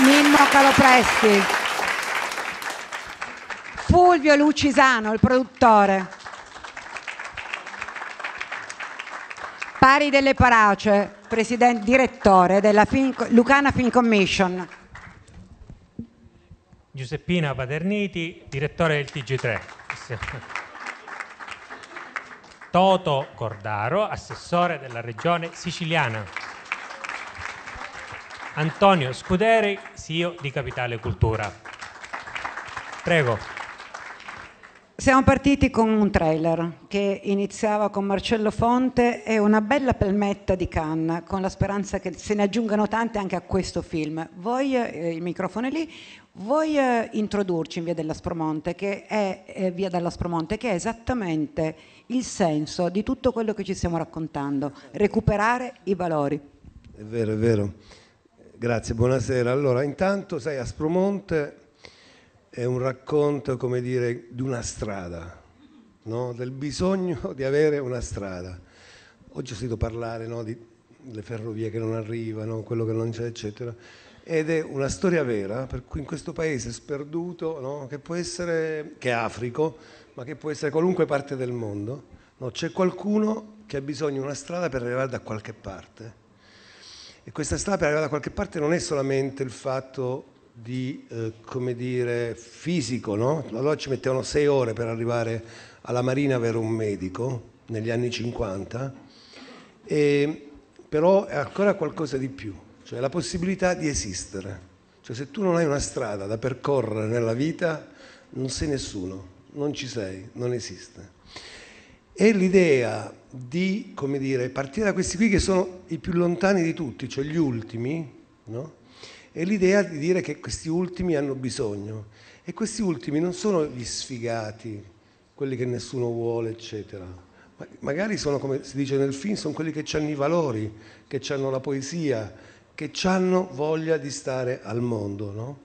Mimmo Calopresti, Fulvio Lucisano, il produttore, Pari delle Parace, direttore della Lucana Film Commission. Giuseppina Paterniti, direttore del TG3. Toto Cordaro, assessore della regione siciliana. Antonio Scuderi, CEO di Capitale Cultura. Prego. Siamo partiti con un trailer che iniziava con Marcello Fonte e una bella palmetta di Cannes, con la speranza che se ne aggiungano tante anche a questo film. Voi, eh, il microfono è lì, voi eh, introdurci in via dell'Aspromonte, che è, eh, via dell'Aspromonte, che è esattamente il senso di tutto quello che ci stiamo raccontando, recuperare i valori. È vero, è vero. Grazie, buonasera. Allora, intanto, sai, Aspromonte è un racconto, come dire, di una strada, no? del bisogno di avere una strada. Oggi ho sentito parlare no, delle ferrovie che non arrivano, quello che non c'è, eccetera ed è una storia vera, per cui in questo paese sperduto, no, che può essere, che è africo, ma che può essere qualunque parte del mondo, no, c'è qualcuno che ha bisogno di una strada per arrivare da qualche parte. E questa strada per arrivare da qualche parte non è solamente il fatto di, eh, come dire, fisico, no? Allora ci mettevano sei ore per arrivare alla Marina a avere un medico, negli anni 50, e, però è ancora qualcosa di più cioè la possibilità di esistere. Cioè se tu non hai una strada da percorrere nella vita, non sei nessuno, non ci sei, non esiste. E l'idea di, come dire, partire da questi qui che sono i più lontani di tutti, cioè gli ultimi, no? E l'idea di dire che questi ultimi hanno bisogno. E questi ultimi non sono gli sfigati, quelli che nessuno vuole, eccetera. Ma magari sono, come si dice nel film, sono quelli che hanno i valori, che hanno la poesia, che hanno voglia di stare al mondo, no?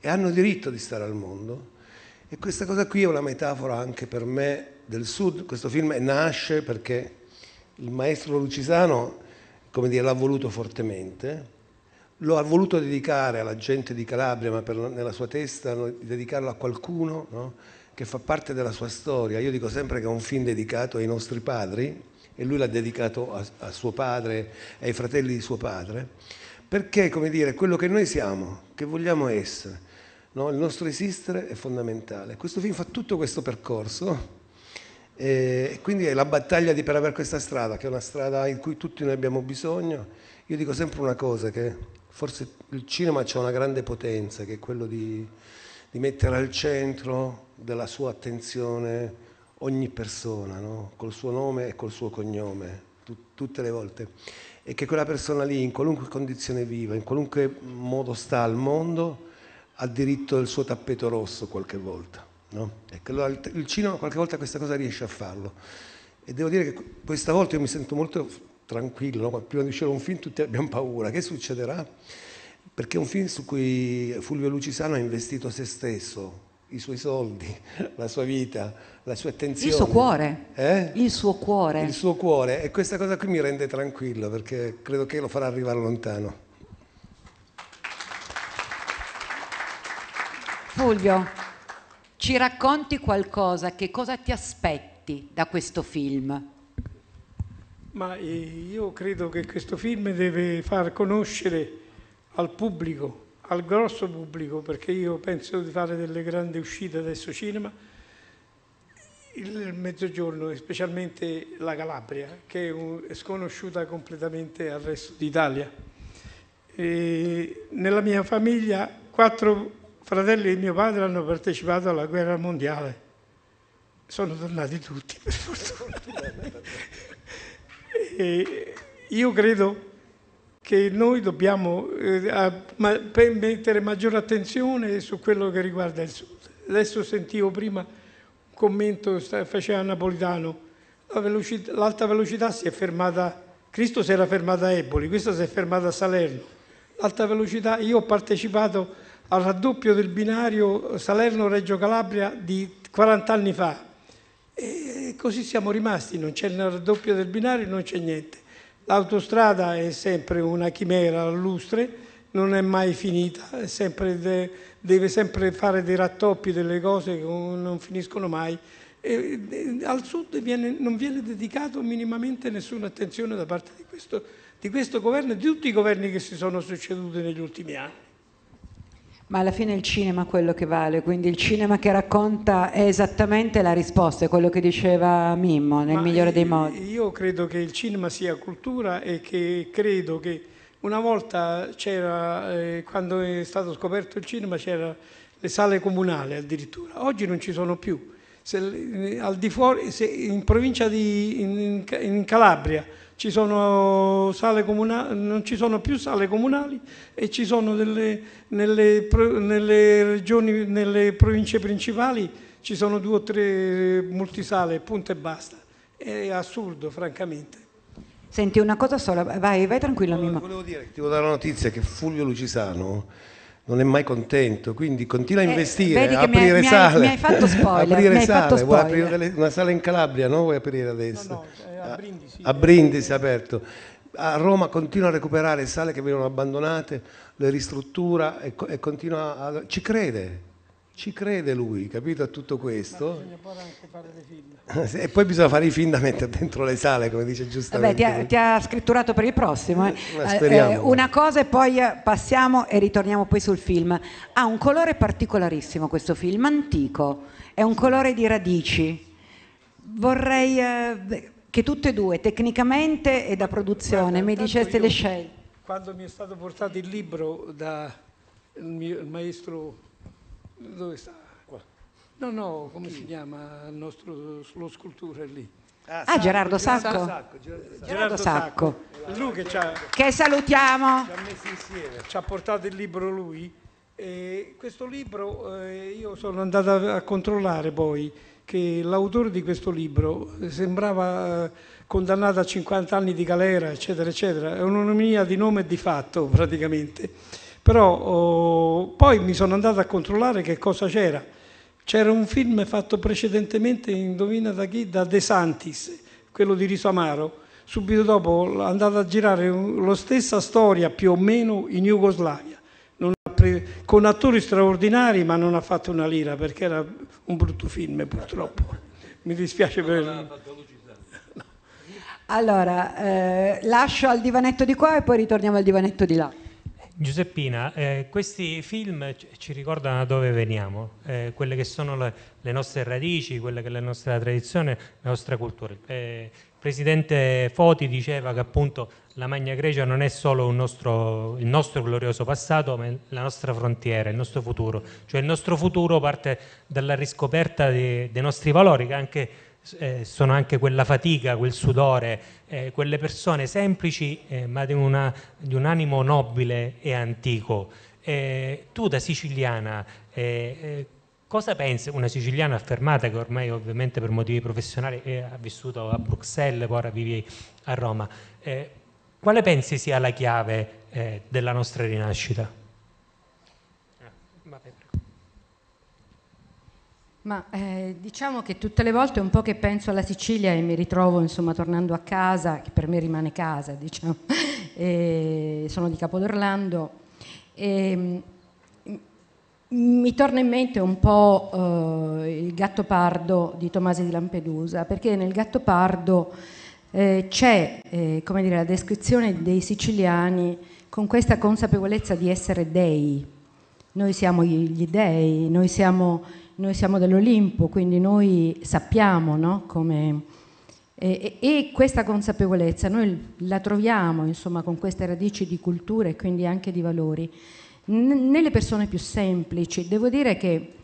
E hanno diritto di stare al mondo. E questa cosa qui è una metafora anche per me del Sud. Questo film nasce perché il maestro Lucisano, come dire, l'ha voluto fortemente. Lo ha voluto dedicare alla gente di Calabria, ma per, nella sua testa dedicarlo a qualcuno no? che fa parte della sua storia. Io dico sempre che è un film dedicato ai nostri padri, e lui l'ha dedicato a, a suo padre, e ai fratelli di suo padre, perché, come dire, quello che noi siamo, che vogliamo essere, No, il nostro esistere è fondamentale. Questo film fa tutto questo percorso e quindi è la battaglia di, per avere questa strada, che è una strada in cui tutti noi abbiamo bisogno. Io dico sempre una cosa, che forse il cinema ha una grande potenza, che è quello di, di mettere al centro della sua attenzione ogni persona, no? col suo nome e col suo cognome, tut- tutte le volte. E che quella persona lì, in qualunque condizione viva, in qualunque modo sta al mondo, ha diritto al suo tappeto rosso qualche volta. No? Ecco, allora il, il cinema qualche volta questa cosa riesce a farlo. E devo dire che questa volta io mi sento molto tranquillo, no? prima di uscire un film tutti abbiamo paura, che succederà? Perché è un film su cui Fulvio Lucisano ha investito se stesso, i suoi soldi, la sua vita, la sua attenzione. Il suo cuore. Eh? Il suo cuore. Il suo cuore. E questa cosa qui mi rende tranquillo perché credo che lo farà arrivare lontano. Fulvio, ci racconti qualcosa, che cosa ti aspetti da questo film? Ma eh, io credo che questo film deve far conoscere al pubblico al grosso pubblico, perché io penso di fare delle grandi uscite adesso cinema, il Mezzogiorno, specialmente la Calabria, che è sconosciuta completamente al resto d'Italia. nella mia famiglia quattro fratelli di mio padre hanno partecipato alla guerra mondiale. Sono tornati tutti, per fortuna. io credo che noi dobbiamo eh, a, ma, mettere maggiore attenzione su quello che riguarda il Sud. Adesso sentivo prima un commento che faceva Napolitano, l'alta velocità, velocità si è fermata, Cristo si era fermata a Eboli, questa si è fermata a Salerno. L'alta velocità, io ho partecipato al raddoppio del binario Salerno-Reggio Calabria di 40 anni fa. E così siamo rimasti, non c'è il raddoppio del binario, non c'è niente. L'autostrada è sempre una chimera lustre, non è mai finita, è sempre de deve sempre fare dei rattoppi, delle cose che non finiscono mai. E, e, al sud viene, non viene dedicato minimamente nessuna attenzione da parte di questo, di questo governo e di tutti i governi che si sono succeduti negli ultimi anni ma alla fine il cinema è quello che vale, quindi il cinema che racconta è esattamente la risposta, è quello che diceva Mimmo, nel ma migliore dei modi. Io credo che il cinema sia cultura e che credo che una volta c'era, eh, quando è stato scoperto il cinema, c'erano le sale comunali addirittura, oggi non ci sono più. Se, eh, al di fuori, se in provincia di in, in Calabria ci sono sale comunali, non ci sono più sale comunali e ci sono delle, nelle, nelle, regioni, nelle province principali ci sono due o tre multisale, punto e basta. È assurdo, francamente. Senti, una cosa sola, vai, vai tranquillo. No, Volevo dire, ti devo dare la notizia che Fulvio Lucisano non è mai contento, quindi continua a eh, investire, eh, a aprire mi hai, sale. Mi hai, mi hai fatto spoiler. aprire sale, spoiler. vuoi aprire una sala in Calabria, non Vuoi aprire adesso? No, no, a eh, Brindisi. A Brindisi aperto. A Roma continua a recuperare sale che venivano abbandonate, le ristruttura e, e continua a... ci crede, ci crede lui, capito a tutto questo? e poi bisogna fare i film da mettere dentro le sale, come dice giustamente. Eh Vabbè, ti, ha, ti ha scritturato per il prossimo. Eh. Eh, eh, una cosa e poi passiamo e ritorniamo poi sul film. Ha un colore particolarissimo questo film, antico, è un colore di radici. Vorrei... Eh, che tutte e due, tecnicamente e da produzione, Guarda, mi diceste le scelte. Quando mi è stato portato il libro dal maestro, dove sta? Qua. No, no, come Chi? si chiama il nostro, lo scultore lì? Ah, ah, Gerardo Sacco. Sacco. Gerardo, Sacco. Lui che, che, salutiamo. Ci ha ci ha portato il libro lui. E questo libro eh, io sono andato a controllare poi che l'autore di questo libro sembrava eh, condannato a 50 anni di galera, eccetera, eccetera. È un'onomia di nome e di fatto praticamente. Però oh, poi mi sono andato a controllare che cosa c'era. C'era un film fatto precedentemente, indovina da chi? Da De Santis, quello di Riso Amaro. Subito dopo è andato a girare lo stessa storia più o meno in Jugoslavia con attori straordinari, ma non ha fatto una lira perché era un brutto film purtroppo. Mi dispiace per... Allora, eh, lascio al divanetto di qua e poi ritorniamo al divanetto di là. Giuseppina, eh, questi film ci ricordano da dove veniamo, eh, quelle che sono le, le, nostre radici, quelle che è la nostra tradizione, la nostra cultura. Eh, presidente Foti diceva che appunto la Magna Grecia non è solo un nostro, il nostro glorioso passato, ma la nostra frontiera, il nostro futuro. Cioè il nostro futuro parte dalla riscoperta dei, dei nostri valori, che anche, eh, sono anche quella fatica, quel sudore, eh, quelle persone semplici, eh, ma di, una, di, un animo nobile e antico. Eh, tu da siciliana eh, eh, Cosa pensa una siciliana affermata che ormai ovviamente per motivi professionali eh, ha vissuto a Bruxelles, poi ora vivi a Roma? Eh, quale pensi sia la chiave eh, della nostra rinascita? Ma eh, diciamo che tutte le volte un po' che penso alla Sicilia e mi ritrovo insomma tornando a casa, che per me rimane casa, diciamo, sono di Capodorlando, e, ehm, mi torna in mente un po' eh, il gatto pardo di Tomasi di Lampedusa, perché nel gatto pardo eh, c'è eh, dire, la descrizione dei siciliani con questa consapevolezza di essere dei. Noi siamo gli dei, noi siamo, noi siamo dell'Olimpo, quindi noi sappiamo no? come... E, e, questa consapevolezza noi la troviamo insomma, con queste radici di cultura e quindi anche di valori nelle persone più semplici, devo dire che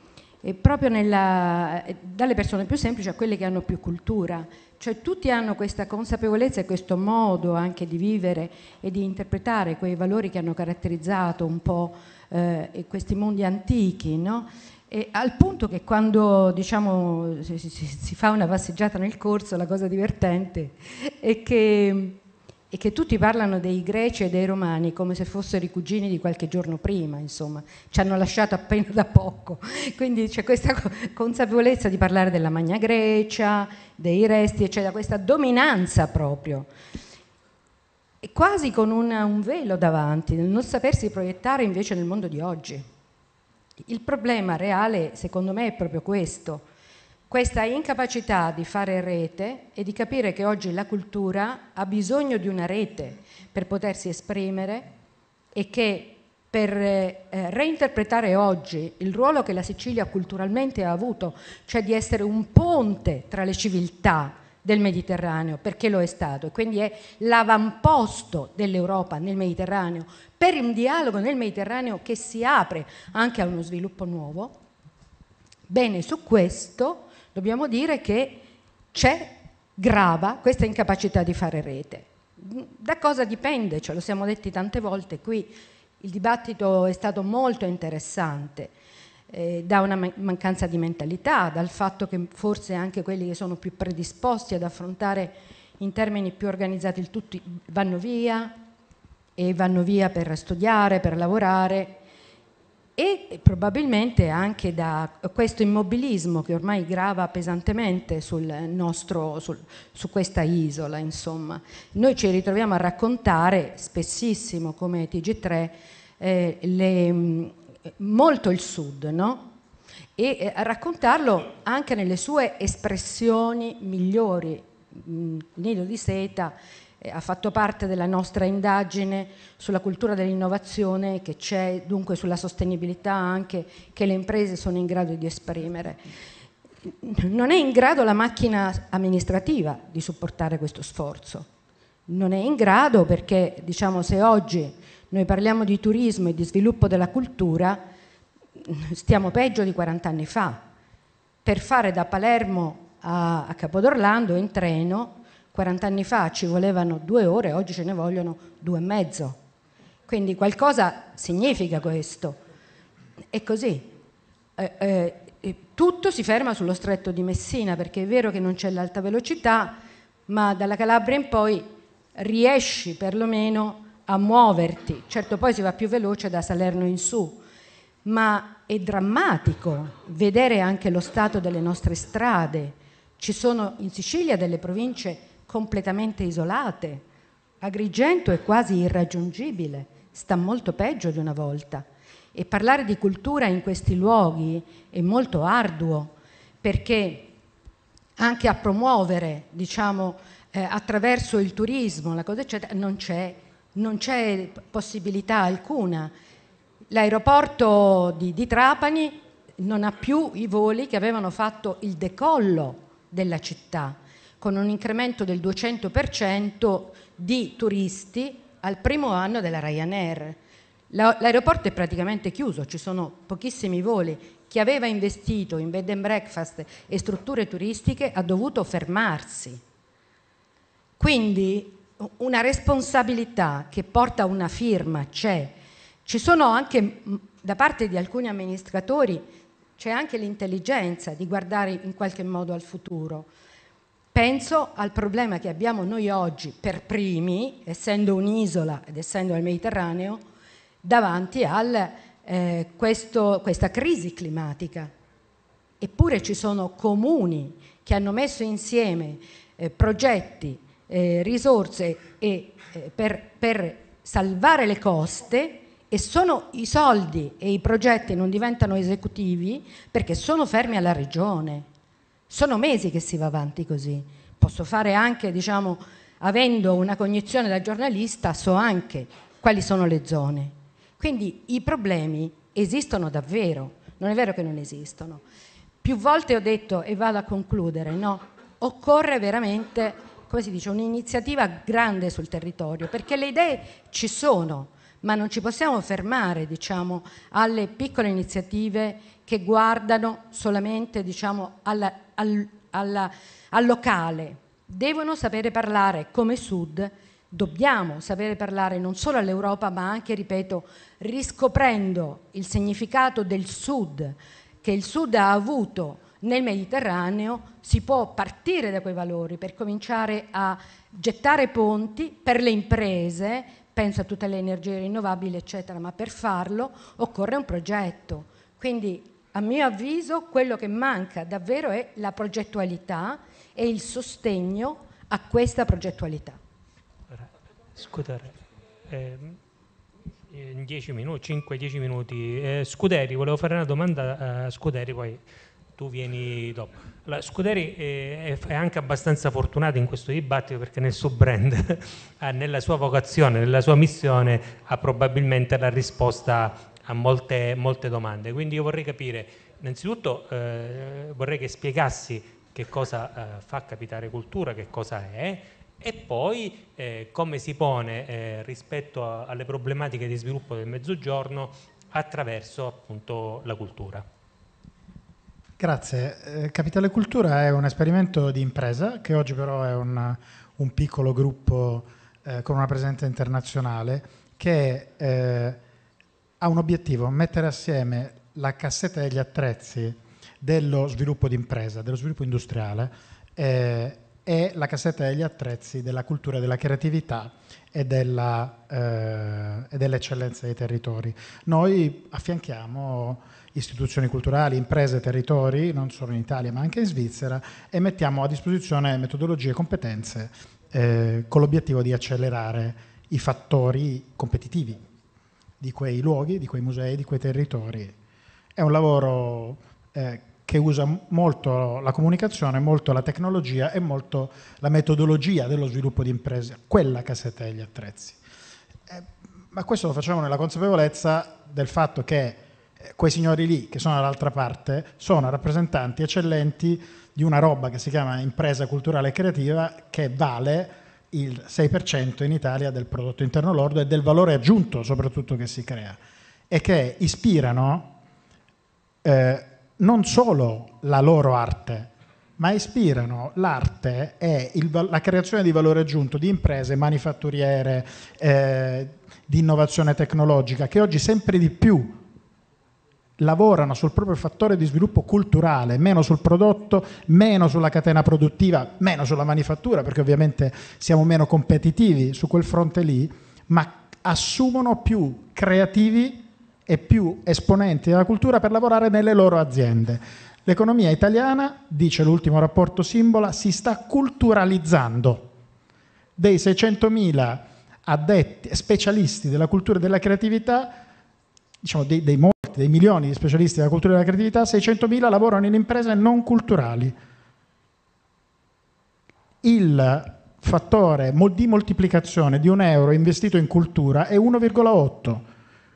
eh, proprio nella, eh, dalle persone più semplici a quelle che hanno più cultura, cioè tutti hanno questa consapevolezza e questo modo anche di vivere e di interpretare quei valori che hanno caratterizzato un po' eh, questi mondi antichi, no? E al punto che quando diciamo, si, si, si, fa una passeggiata nel corso la cosa divertente è che e che tutti parlano dei greci e dei romani come se fossero i cugini di qualche giorno prima, insomma, ci hanno lasciato appena da poco. Quindi c'è questa consapevolezza di parlare della Magna Grecia, dei resti, eccetera, questa dominanza proprio. E quasi con una, un velo davanti, nel non sapersi proiettare invece nel mondo di oggi. Il problema reale, secondo me, è proprio questo questa incapacità di fare rete e di capire che oggi la cultura ha bisogno di una rete per potersi esprimere e che per eh, eh, reinterpretare oggi il ruolo che la Sicilia culturalmente ha avuto, cioè di essere un ponte tra le civiltà del Mediterraneo, perché lo è stato, e quindi è l'avamposto dell'Europa nel Mediterraneo, per un dialogo nel Mediterraneo che si apre anche a uno sviluppo nuovo. Bene, su questo dobbiamo dire che c'è, grava questa incapacità di fare rete. Da cosa dipende? Ce lo siamo detti tante volte qui, il dibattito è stato molto interessante, eh, da una mancanza di mentalità, dal fatto che forse anche quelli che sono più predisposti ad affrontare in termini più organizzati il tutto vanno via e vanno via per studiare, per lavorare e probabilmente anche da questo immobilismo che ormai grava pesantemente sul nostro, sul, su questa isola. Insomma. Noi ci ritroviamo a raccontare spessissimo come TG3 eh, le, mm, molto il sud, no? e eh, a raccontarlo anche nelle sue espressioni migliori, mh, mm, nido di seta eh, ha fatto parte della nostra indagine sulla cultura dell'innovazione che c'è, dunque sulla sostenibilità anche che le imprese sono in grado di esprimere. Non è in grado la macchina amministrativa di supportare questo sforzo. Non è in grado perché, diciamo, se oggi noi parliamo di turismo e di sviluppo della cultura, stiamo peggio di 40 anni fa. Per fare da Palermo a, Capodorlando in treno 40 anni fa ci volevano due ore, oggi ce ne vogliono due e mezzo. Quindi qualcosa significa questo. È così. Eh, eh, tutto si ferma sullo stretto di Messina, perché è vero che non c'è l'alta velocità, ma dalla Calabria in poi riesci perlomeno a muoverti. Certo poi si va più veloce da Salerno in su, ma è drammatico vedere anche lo stato delle nostre strade. Ci sono in Sicilia delle province completamente isolate. Agrigento è quasi irraggiungibile, sta molto peggio di una volta. E parlare di cultura in questi luoghi è molto arduo perché anche a promuovere, diciamo, eh, attraverso il turismo, la cosa eccetera, non c'è, non c'è possibilità alcuna. L'aeroporto di, di Trapani non ha più i voli che avevano fatto il decollo della città con un incremento del 200% di turisti al primo anno della Ryanair. L'aeroporto è praticamente chiuso, ci sono pochissimi voli. Chi aveva investito in bed and breakfast e strutture turistiche ha dovuto fermarsi. Quindi una responsabilità che porta una firma c'è. Ci sono anche da parte di alcuni amministratori c'è anche l'intelligenza di guardare in qualche modo al futuro. Penso al problema che abbiamo noi oggi per primi, essendo un'isola ed essendo al Mediterraneo, davanti a eh, questa crisi climatica. Eppure ci sono comuni che hanno messo insieme eh, progetti, eh, risorse e, eh, per, per salvare le coste e sono i soldi e i progetti non diventano esecutivi perché sono fermi alla regione. Sono mesi che si va avanti così. Posso fare anche, diciamo, avendo una cognizione da giornalista, so anche quali sono le zone. Quindi i problemi esistono davvero, non è vero che non esistono. Più volte ho detto, e vado a concludere, no, occorre veramente, come si dice, un'iniziativa grande sul territorio, perché le idee ci sono, ma non ci possiamo fermare, diciamo, alle piccole iniziative che guardano solamente diciamo, alla, al, alla, al locale. Devono sapere parlare come Sud, dobbiamo sapere parlare non solo all'Europa, ma anche, ripeto, riscoprendo il significato del Sud, che il Sud ha avuto nel Mediterraneo, si può partire da quei valori per cominciare a gettare ponti per le imprese, penso a tutte le energie rinnovabili, eccetera, ma per farlo occorre un progetto. Quindi a mio avviso quello che manca davvero è la progettualità e il sostegno a questa progettualità. Scusate, eh, 10 minuti, 5-10 minuti. Eh, Scuderi, volevo fare una domanda a Scuderi, poi tu vieni dopo. Allora, Scuderi eh, è, è, anche abbastanza fortunato in questo dibattito perché nel suo brand, ah, nella sua vocazione, nella sua missione, ha probabilmente la risposta a molte, molte domande. Quindi io vorrei capire, innanzitutto eh, vorrei che spiegassi che cosa eh, fa Capitare Cultura, che cosa è, e poi eh, come si pone eh, rispetto a, alle problematiche di sviluppo del Mezzogiorno attraverso appunto la cultura. Grazie. Eh, Capitale Cultura è un esperimento di impresa che oggi però è un, un piccolo gruppo eh, con una presenza internazionale che eh, ha un obiettivo, mettere assieme la cassetta degli attrezzi dello sviluppo d'impresa, dello sviluppo industriale eh, e la cassetta degli attrezzi della cultura, della creatività e, della, eh, e dell'eccellenza dei territori. Noi affianchiamo istituzioni culturali, imprese, territori, non solo in Italia ma anche in Svizzera, e mettiamo a disposizione metodologie e competenze eh, con l'obiettivo di accelerare i fattori competitivi di quei luoghi, di quei musei, di quei territori. È un lavoro eh, che usa molto la comunicazione, molto la tecnologia e molto la metodologia dello sviluppo di imprese, quella cassetta degli attrezzi. Eh, ma questo lo facciamo nella consapevolezza del fatto che eh, quei signori lì che sono dall'altra parte sono rappresentanti eccellenti di una roba che si chiama impresa culturale e creativa che vale il 6% in Italia del prodotto interno lordo e del valore aggiunto soprattutto che si crea e che ispirano eh, non solo la loro arte, ma ispirano l'arte e il, la creazione di valore aggiunto di imprese manifatturiere, eh, di innovazione tecnologica, che oggi sempre di più lavorano sul proprio fattore di sviluppo culturale, meno sul prodotto, meno sulla catena produttiva, meno sulla manifattura, perché ovviamente siamo meno competitivi su quel fronte lì, ma assumono più creativi e più esponenti della cultura per lavorare nelle loro aziende. L'economia italiana, dice l'ultimo rapporto Simbola, si sta culturalizzando. Dei 600.000 addetti, specialisti della cultura e della creatività, diciamo dei, dei notte dei milioni di specialisti della cultura e della creatività, 600.000 lavorano in imprese non culturali. Il fattore di moltiplicazione di un euro investito in cultura è 1,8.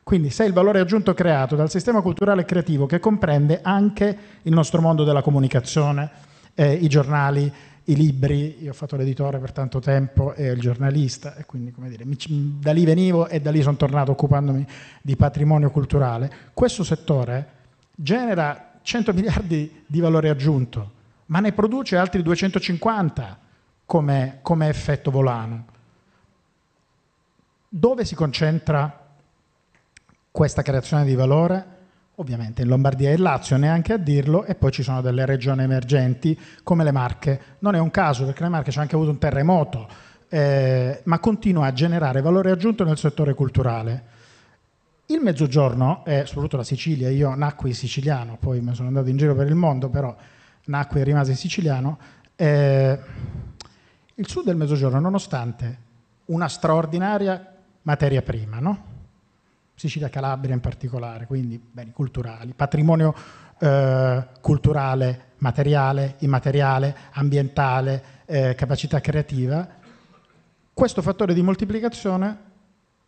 Quindi se il valore aggiunto creato dal sistema culturale creativo che comprende anche il nostro mondo della comunicazione, eh, i giornali, i libri, io ho fatto l'editore per tanto tempo e il giornalista, e quindi come dire, mi, da lì venivo e da lì sono tornato occupandomi di patrimonio culturale. Questo settore genera 100 miliardi di valore aggiunto, ma ne produce altri 250 come, come effetto volano. Dove si concentra questa creazione di valore? ovviamente in Lombardia e in Lazio, neanche a dirlo, e poi ci sono delle regioni emergenti come le Marche. Non è un caso perché le Marche c'è anche avuto un terremoto, eh, ma continua a generare valore aggiunto nel settore culturale. Il Mezzogiorno, e soprattutto la Sicilia, io nacqui siciliano, poi mi sono andato in giro per il mondo, però nacqui e rimasi siciliano, eh, il sud del Mezzogiorno, nonostante una straordinaria materia prima, no? Sicilia Calabria in particolare, quindi beni culturali, patrimonio eh, culturale, materiale, immateriale, ambientale, eh, capacità creativa, questo fattore di moltiplicazione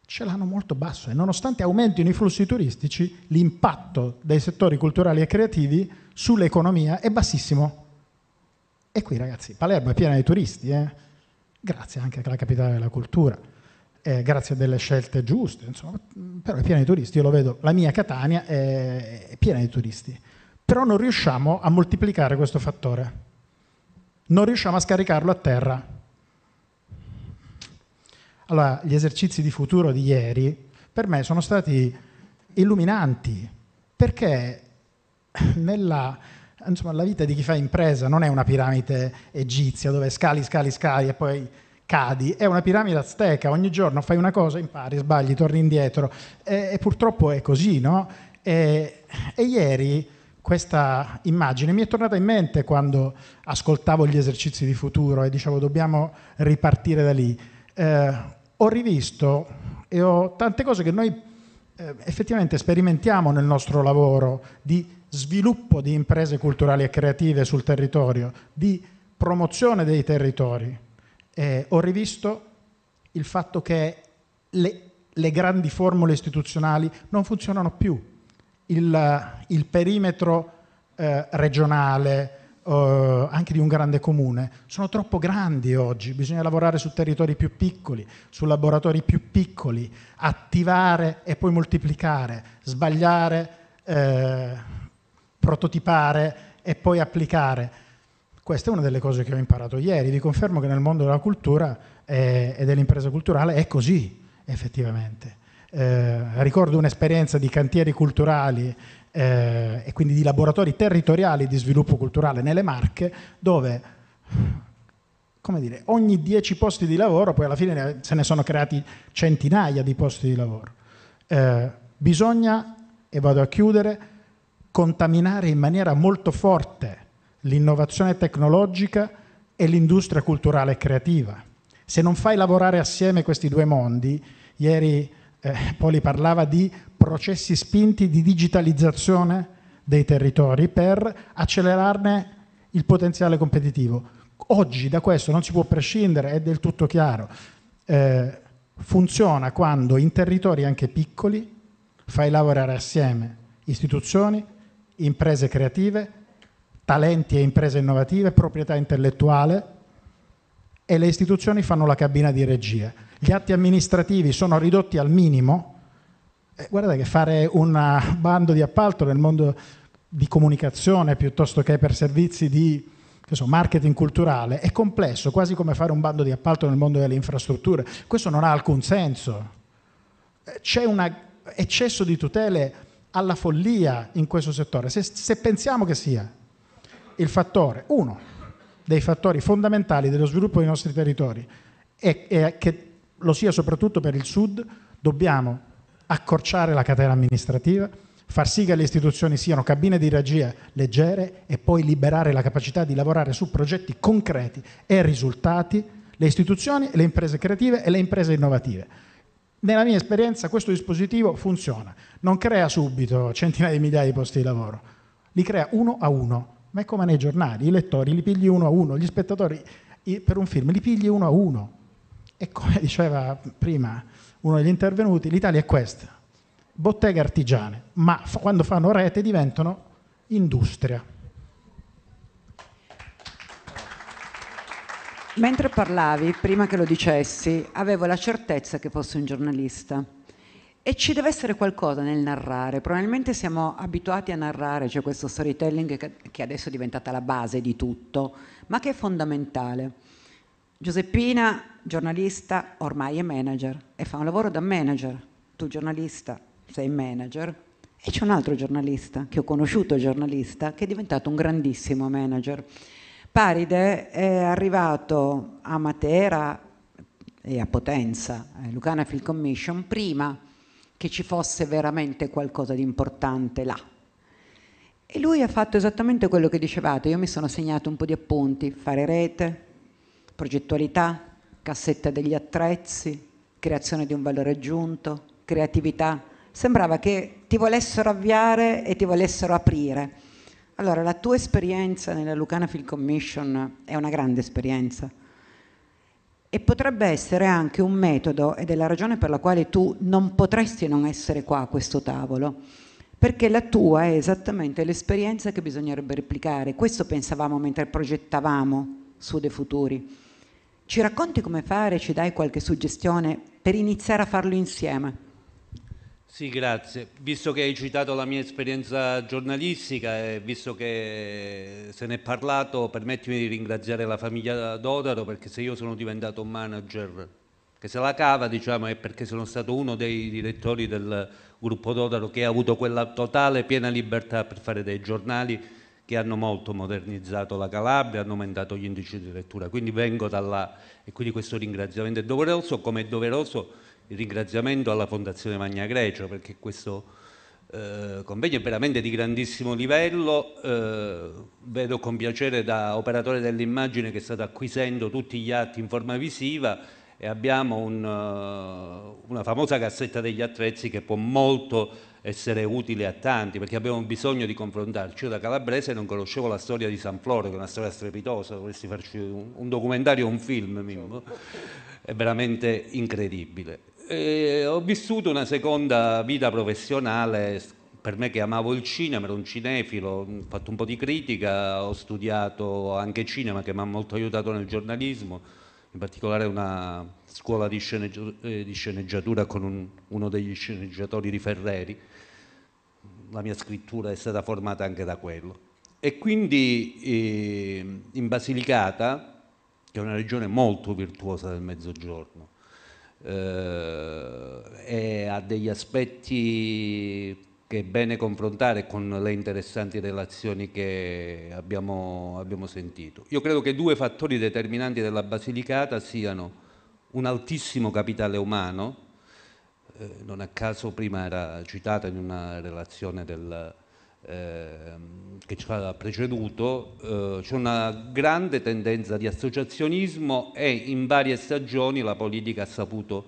ce l'hanno molto basso e nonostante aumentino i flussi turistici, l'impatto dei settori culturali e creativi sull'economia è bassissimo. E qui ragazzi, Palermo è piena di turisti, eh? grazie anche alla capitale della cultura eh, grazie a delle scelte giuste, insomma, però è piena di turisti, io lo vedo, la mia Catania è, piena di turisti, però non riusciamo a moltiplicare questo fattore, non riusciamo a scaricarlo a terra. Allora, gli esercizi di futuro di ieri per me sono stati illuminanti, perché nella, insomma, la vita di chi fa impresa non è una piramide egizia dove scali, scali, scali e poi cadi, è una piramide azteca, ogni giorno fai una cosa, impari, sbagli, torni indietro e, e purtroppo è così, no? E, e, ieri questa immagine mi è tornata in mente quando ascoltavo gli esercizi di futuro e dicevo dobbiamo ripartire da lì. Eh, ho rivisto e ho tante cose che noi eh, effettivamente sperimentiamo nel nostro lavoro di sviluppo di imprese culturali e creative sul territorio, di promozione dei territori eh, ho rivisto il fatto che le, le, grandi formule istituzionali non funzionano più. Il, eh, il perimetro eh, regionale, Uh, anche di un grande comune, sono troppo grandi oggi, bisogna lavorare su territori più piccoli, su laboratori più piccoli, attivare e poi moltiplicare, sbagliare, eh, prototipare e poi applicare. Questa è una delle cose che ho imparato ieri, vi confermo che nel mondo della cultura è, eh, e dell'impresa culturale è così effettivamente. Eh, ricordo un'esperienza di cantieri culturali eh, e quindi di laboratori territoriali di sviluppo culturale nelle Marche dove come dire, ogni 10 posti di lavoro poi alla fine se ne sono creati centinaia di posti di lavoro. Eh, bisogna, e vado a chiudere, contaminare in maniera molto forte l'innovazione tecnologica e l'industria culturale e creativa. Se non fai lavorare assieme questi due mondi, ieri eh, Poli parlava di processi spinti di digitalizzazione dei territori per accelerarne il potenziale competitivo. Oggi da questo non si può prescindere, è del tutto chiaro. Eh, funziona quando in territori anche piccoli fai lavorare assieme istituzioni, imprese creative, talenti e imprese innovative, proprietà intellettuale e le istituzioni fanno la cabina di regia. Gli atti amministrativi sono ridotti al minimo. Eh, guardate che fare un eh, bando di appalto nel mondo di comunicazione piuttosto che per servizi di so, marketing culturale è complesso, quasi come fare un bando di appalto nel mondo delle infrastrutture. Questo non ha alcun senso. Eh, c'è un eccesso di tutele alla follia in questo settore, se, se pensiamo che sia il fattore, uno dei fattori fondamentali dello sviluppo dei nostri territori e, e che lo sia soprattutto per il Sud, dobbiamo accorciare la catena amministrativa, far sì che le istituzioni siano cabine di regia leggere e poi liberare la capacità di lavorare su progetti concreti e risultati, le istituzioni, le imprese creative e le imprese innovative. Nella mia esperienza questo dispositivo funziona, non crea subito centinaia di migliaia di posti di lavoro, li crea uno a uno, ma è come nei giornali, i lettori li pigli uno a uno, gli spettatori per un film li pigli uno a uno. E come diceva prima uno degli intervenuti, l'Italia è questa, botteghe artigiane, ma quando fanno rete diventano industria. Mentre parlavi, prima che lo dicessi, avevo la certezza che fosse un giornalista e ci deve essere qualcosa nel narrare, probabilmente siamo abituati a narrare, c'è cioè questo storytelling che, adesso è diventata la base di tutto, ma che è fondamentale. Giuseppina, giornalista, ormai è manager e fa un lavoro da manager. Tu giornalista sei manager e c'è un altro giornalista che ho conosciuto giornalista che è diventato un grandissimo manager. Paride è arrivato a Matera e a Potenza, Lucana Film Commission, prima che ci fosse veramente qualcosa di importante là. E lui ha fatto esattamente quello che dicevate, io mi sono segnato un po' di appunti, fare rete, progettualità, cassetta degli attrezzi, creazione di un valore aggiunto, creatività. Sembrava che ti volessero avviare e ti volessero aprire. Allora, la tua esperienza nella Lucana Film Commission è una grande esperienza e potrebbe essere anche un metodo, ed è la ragione per la quale tu non potresti non essere qua a questo tavolo, perché la tua è esattamente l'esperienza che bisognerebbe replicare. Questo pensavamo mentre progettavamo su De Futuri. Ci racconti come fare, ci dai qualche suggestione per iniziare a farlo insieme? Sì, grazie. Visto che hai citato la mia esperienza giornalistica e visto che se ne è parlato, permettimi di ringraziare la famiglia Dodaro perché se io sono diventato un manager che se la cava, diciamo, è perché sono stato uno dei direttori del gruppo Dodaro che ha avuto quella totale piena libertà per fare dei giornali che hanno molto modernizzato la Calabria, hanno aumentato gli indici di lettura. Quindi vengo da là e quindi questo ringraziamento è doveroso, come è doveroso il ringraziamento alla Fondazione Magna Grecio perché questo eh, convegno è veramente di grandissimo livello. Eh, vedo con piacere da operatore dell'immagine che è stato acquisendo tutti gli atti in forma visiva e abbiamo un, eh, una famosa cassetta degli attrezzi che può molto essere utile a tanti perché abbiamo bisogno di confrontarci. Io da calabrese non conoscevo la storia di San Flore, che è una storia strepitosa, dovresti farci un, un documentario o un film, Mimmo. È veramente incredibile. E eh, ho vissuto una seconda vita professionale, per me che amavo il cinema, ero un cinefilo, mm, ho fatto un po' di critica, ho studiato anche cinema che mi ha molto aiutato nel giornalismo, in particolare una scuola di, sceneggi- eh, di sceneggiatura con un, uno degli sceneggiatori di Ferreri. La mia scrittura è stata formata anche da quello. E quindi eh, in Basilicata, che è una regione molto virtuosa del Mezzogiorno, eh, e ha degli aspetti che è bene confrontare con le interessanti relazioni che abbiamo, abbiamo sentito. Io credo che due fattori determinanti della Basilicata siano un altissimo capitale umano, eh, non a caso prima era citata in una relazione del, Ehm, che ci ha preceduto, eh, c'è una grande tendenza di associazionismo e in varie stagioni la politica ha saputo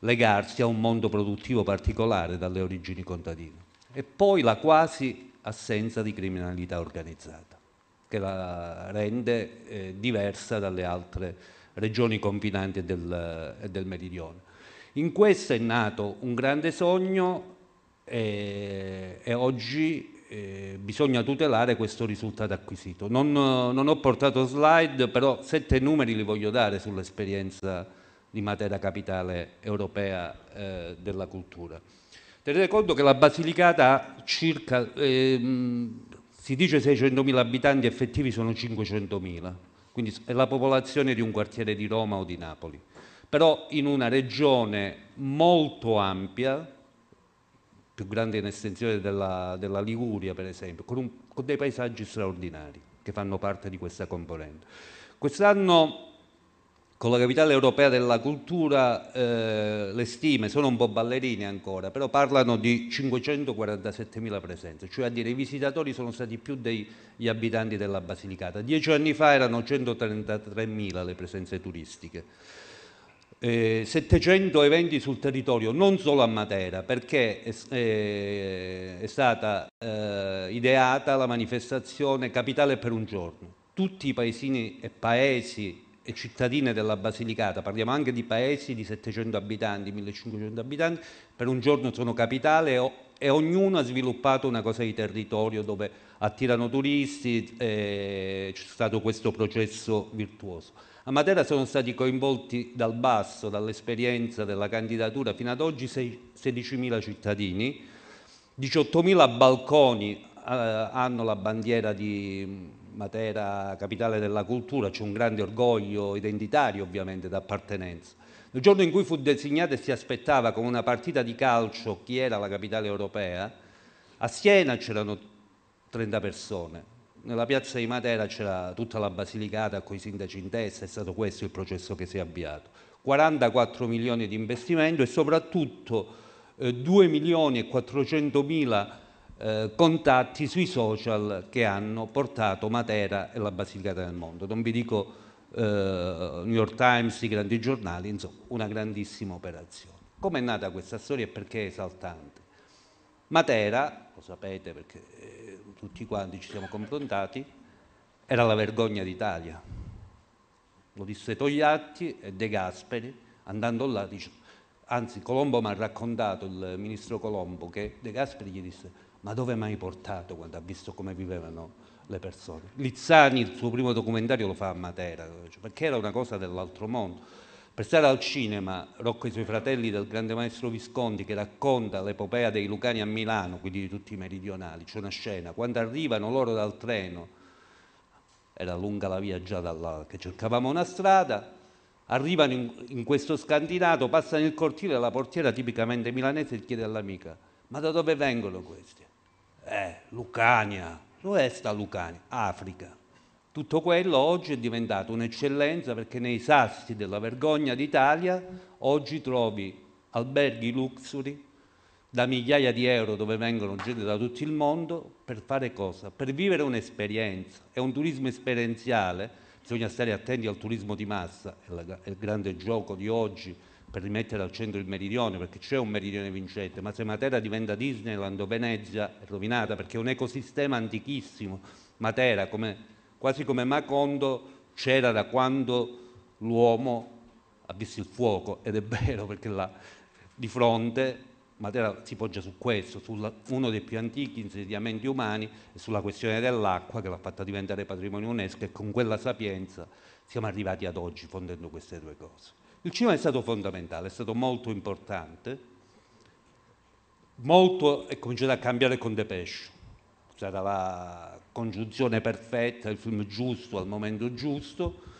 legarsi a un mondo produttivo particolare dalle origini contadine. E poi la quasi assenza di criminalità organizzata, che la rende eh, diversa dalle altre regioni confinanti del, del meridione. In questo è nato un grande sogno e, eh, e oggi eh, bisogna tutelare questo risultato acquisito. Non, non, ho portato slide, però sette numeri li voglio dare sull'esperienza di Matera Capitale Europea eh, della Cultura. Tenete conto che la Basilicata ha circa, eh, si dice 600.000 abitanti, effettivi sono 500.000, quindi è la popolazione di un quartiere di Roma o di Napoli. Però in una regione molto ampia, più grande in estensione della, della Liguria, per esempio, con, un, con dei paesaggi straordinari che fanno parte di questa componente. Quest'anno con la capitale europea della cultura eh, le stime sono un po' ballerine ancora, però parlano di 547.000 presenze, cioè a dire i visitatori sono stati più degli abitanti della Basilicata. Dieci anni fa erano 133.000 le presenze turistiche eh, 700 eventi sul territorio, non solo a Matera, perché è, è, eh, è stata eh, ideata la manifestazione Capitale per un giorno. Tutti i paesini e paesi e cittadine della Basilicata, parliamo anche di paesi di 700 abitanti, 1500 abitanti, per un giorno sono capitale e, e ognuno ha sviluppato una cosa di territorio dove attirano turisti, e eh, c'è stato questo processo virtuoso. A Matera sono stati coinvolti dal basso, dall'esperienza della candidatura fino ad oggi, 16.000 cittadini, 18.000 balconi eh, hanno la bandiera di Matera, capitale della cultura, c'è un grande orgoglio identitario ovviamente d'appartenenza. Il giorno in cui fu designata e si aspettava come una partita di calcio chi era la capitale europea, a Siena c'erano 30 persone, nella piazza di Matera c'era tutta la Basilicata con i sindaci in testa, è stato questo il processo che si è avviato. 44 milioni di investimento e soprattutto eh, 2 milioni e 400 mila eh, contatti sui social che hanno portato Matera e la Basilicata nel mondo. Non vi dico eh, New York Times, i grandi giornali, insomma una grandissima operazione. Com'è nata questa storia e perché è esaltante? Matera, lo sapete perché tutti quanti ci siamo confrontati, era la vergogna d'Italia. Lo disse Togliatti e De Gasperi, andando là, dice, anzi Colombo mi ha raccontato, il ministro Colombo, che De Gasperi gli disse ma dove mi hai portato quando ha visto come vivevano le persone? Lizzani, il suo primo documentario, lo fa a Matera, perché era una cosa dell'altro mondo. Per stare al cinema, Rocco e i suoi fratelli del grande maestro Visconti che racconta l'epopea dei Lucani a Milano, quindi di tutti i meridionali, c'è una scena, quando arrivano loro dal treno, era lunga la via già dall'altra, che cercavamo una strada, arrivano in, in questo scantinato, passano il cortile, e la portiera tipicamente milanese chiede all'amica, ma da dove vengono questi? Eh, Lucania, dove sta Lucania? Africa. Tutto quello oggi è diventato un'eccellenza perché nei sassi della vergogna d'Italia oggi trovi alberghi luxuri da migliaia di euro dove vengono gente da tutto il mondo per fare cosa? Per vivere un'esperienza. È un turismo esperienziale, bisogna stare attenti al turismo di massa, è il grande gioco di oggi per rimettere al centro il meridione, perché c'è un meridione vincente, ma se Matera diventa Disneyland o Venezia è rovinata perché è un ecosistema antichissimo. Matera, come quasi come Macondo c'era da quando l'uomo ha visto il fuoco, ed è vero perché là di fronte Matera si poggia su questo, su uno dei più antichi insediamenti umani e sulla questione dell'acqua che l'ha fatta diventare patrimonio UNESCO e con quella sapienza siamo arrivati ad oggi fondendo queste due cose. Il cinema è stato fondamentale, è stato molto importante, molto è cominciato a cambiare con De Pesce, c'era la congiunzione perfetta, il film giusto al momento giusto,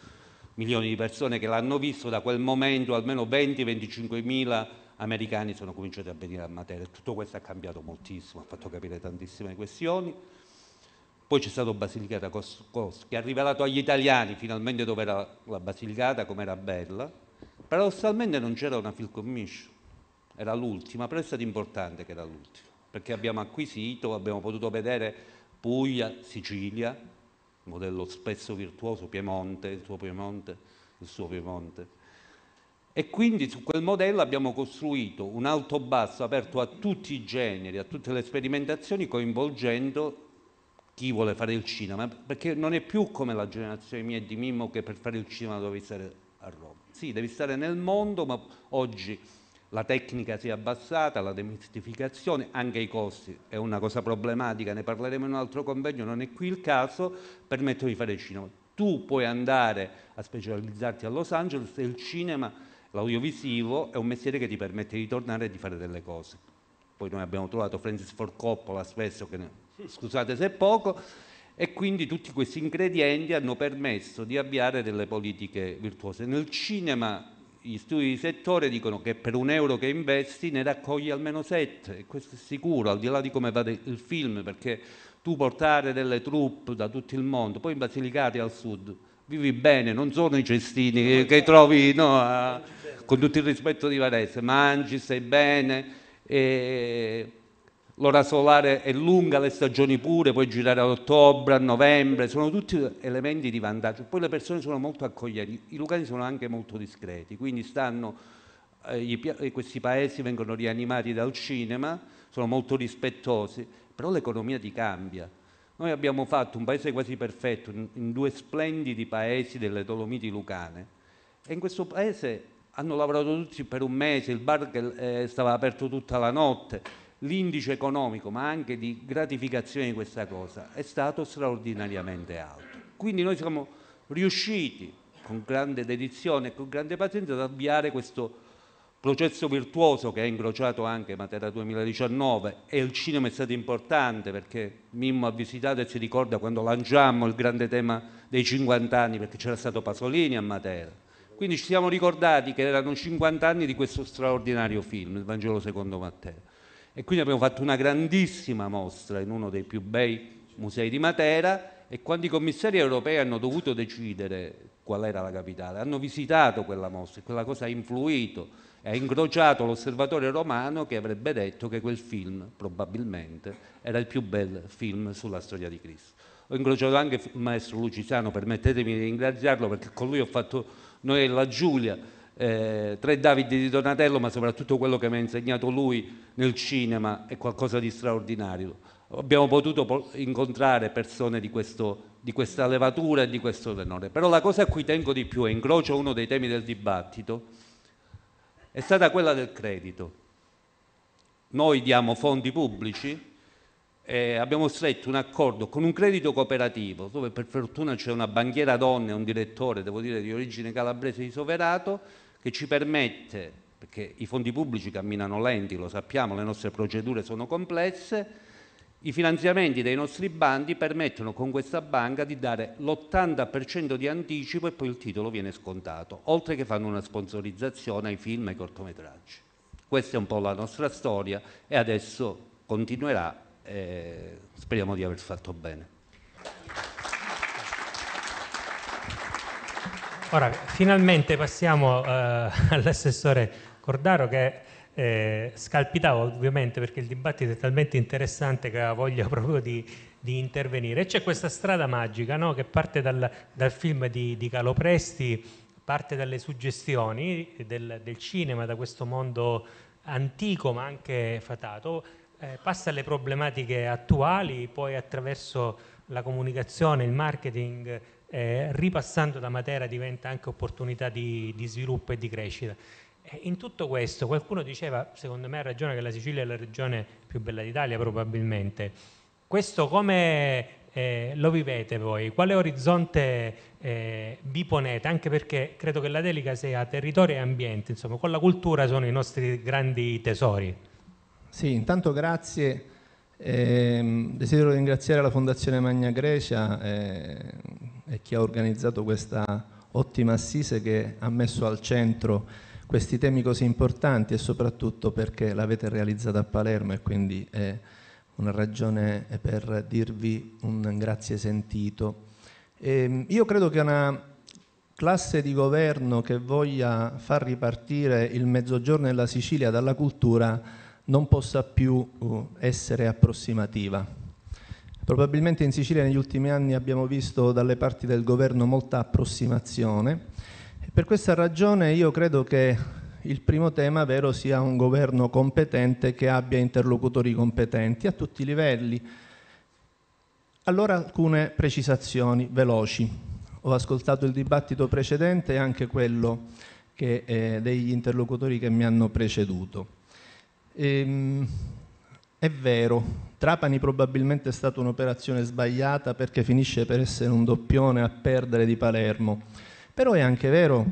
milioni di persone che l'hanno visto, da quel momento almeno 20-25 mila americani sono cominciati a venire a Matera. Tutto questo ha cambiato moltissimo, ha fatto capire tantissime questioni. Poi c'è stato Basilicata Coscos, che ha rivelato agli italiani finalmente dove era la Basilicata, com'era bella. Paradossalmente non c'era una film commission, era l'ultima, però è stato importante che era l'ultima, perché abbiamo acquisito, abbiamo potuto vedere Puglia, Sicilia, modello spesso virtuoso, Piemonte, il suo Piemonte, il suo Piemonte. E quindi su quel modello abbiamo costruito un alto basso aperto a tutti i generi, a tutte le sperimentazioni, coinvolgendo chi vuole fare il cinema, perché non è più come la generazione mia e di Mimmo che per fare il cinema dovevi stare a Roma. Sì, devi stare nel mondo, ma oggi la tecnica si è abbassata, la demistificazione, anche i costi è una cosa problematica, ne parleremo in un altro convegno, non è qui il caso, permettono di fare cinema. Tu puoi andare a specializzarti a Los Angeles e il cinema, l'audiovisivo, è un mestiere che ti permette di tornare e di fare delle cose. Poi noi abbiamo trovato Francis Ford Coppola spesso, che ne... scusate se è poco, e quindi tutti questi ingredienti hanno permesso di avviare delle politiche virtuose. Nel cinema gli studi di settore dicono che per un euro che investi ne raccogli almeno sette, e questo è sicuro, al di là di come va il film, perché tu portare delle troupe da tutto il mondo, poi in Basilicati al sud, vivi bene, non sono i cestini che, che trovi, no, a, con tutto il rispetto di Varese, mangi, stai bene, e l'ora solare è lunga, le stagioni pure, puoi girare a ottobre, a novembre, sono tutti elementi di vantaggio. Poi le persone sono molto accoglienti, i lucani sono anche molto discreti, quindi stanno, eh, questi paesi vengono rianimati dal cinema, sono molto rispettosi, però l'economia ti cambia. Noi abbiamo fatto un paese quasi perfetto in due splendidi paesi delle Dolomiti lucane e in questo paese hanno lavorato tutti per un mese, il bar che, eh, stava aperto tutta la notte, l'indice economico, ma anche di gratificazione di questa cosa, è stato straordinariamente alto. Quindi noi siamo riusciti, con grande dedizione e con grande pazienza, ad avviare questo processo virtuoso che ha incrociato anche Matera 2019 e il cinema è stato importante perché Mimmo ha visitato e si ricorda quando lanciammo il grande tema dei 50 anni perché c'era stato Pasolini a Matera. Quindi ci siamo ricordati che erano 50 anni di questo straordinario film, il Vangelo secondo Matteo. E quindi abbiamo fatto una grandissima mostra in uno dei più bei musei di Matera e quando i commissari europei hanno dovuto decidere qual era la capitale, hanno visitato quella mostra e quella cosa ha influito e ha incrociato l'osservatore romano che avrebbe detto che quel film probabilmente era il più bel film sulla storia di Cristo. Ho incrociato anche il maestro Lucisano, permettetemi di ringraziarlo perché con lui ho fatto noi la Giulia eh, tre Davide di Donatello, ma soprattutto quello che mi ha insegnato lui nel cinema è qualcosa di straordinario. Abbiamo potuto incontrare persone di, questo, di questa levatura e di questo tenore. Però la cosa a cui tengo di più, e incrocio uno dei temi del dibattito, è stata quella del credito. Noi diamo fondi pubblici e abbiamo stretto un accordo con un credito cooperativo dove per fortuna c'è una banchiera donna e un direttore, devo dire, di origine calabrese di Soverato che ci permette, perché i fondi pubblici camminano lenti, lo sappiamo, le nostre procedure sono complesse, i finanziamenti dei nostri bandi permettono con questa banca di dare l'80% di anticipo e poi il titolo viene scontato, oltre che fanno una sponsorizzazione ai film e ai cortometraggi. Questa è un po' la nostra storia e adesso continuerà e eh, speriamo di aver fatto bene. Ora, finalmente passiamo eh, all'assessore Cordaro che eh, scalpitava ovviamente perché il dibattito è talmente interessante che ha voglia proprio di, di intervenire. E c'è questa strada magica no? che parte dal, dal film di, di Calopresti, parte dalle suggestioni del, del cinema, da questo mondo antico ma anche fatato, eh, passa alle problematiche attuali, poi attraverso la comunicazione, il marketing, eh, ripassando da Matera diventa anche opportunità di, di sviluppo e di crescita. Eh, in tutto questo qualcuno diceva, secondo me ha ragione, che la Sicilia è la regione più bella d'Italia probabilmente. Questo come eh, lo vivete voi? Quale orizzonte eh, vi ponete? Anche perché credo che la Delica sia territorio e ambiente, insomma, con la cultura sono i nostri grandi tesori. Sì, intanto grazie. Eh, desidero ringraziare la Fondazione Magna Grecia eh, e chi ha organizzato questa ottima assise che ha messo al centro questi temi così importanti e soprattutto perché l'avete realizzata a Palermo e quindi è una ragione eh, per dirvi un grazie sentito. E ehm, io credo che una classe di governo che voglia far ripartire il mezzogiorno e la Sicilia dalla cultura non possa più uh, essere approssimativa Probabilmente in Sicilia negli ultimi anni abbiamo visto dalle parti del governo molta approssimazione e per questa ragione io credo che il primo tema vero sia un governo competente che abbia interlocutori competenti a tutti i livelli. Allora alcune precisazioni veloci. Ho ascoltato il dibattito precedente e anche quello che, eh, degli interlocutori che mi hanno preceduto. Ehm, è vero, Trapani probabilmente è stata un'operazione sbagliata perché finisce per essere un doppione a perdere di Palermo, però è anche vero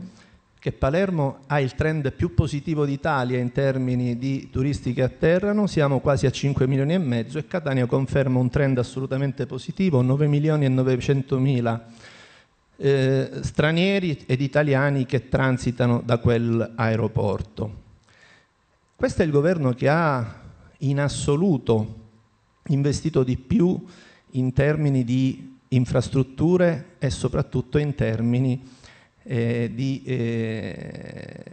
che Palermo ha il trend più positivo d'Italia in termini di turisti che atterrano, siamo quasi a 5 milioni e mezzo e Catania conferma un trend assolutamente positivo, 9 milioni e 900 mila eh, stranieri ed italiani che transitano da quell'aeroporto. Questo è il governo che ha in assoluto investito di più in termini di infrastrutture e soprattutto in termini eh, di, eh,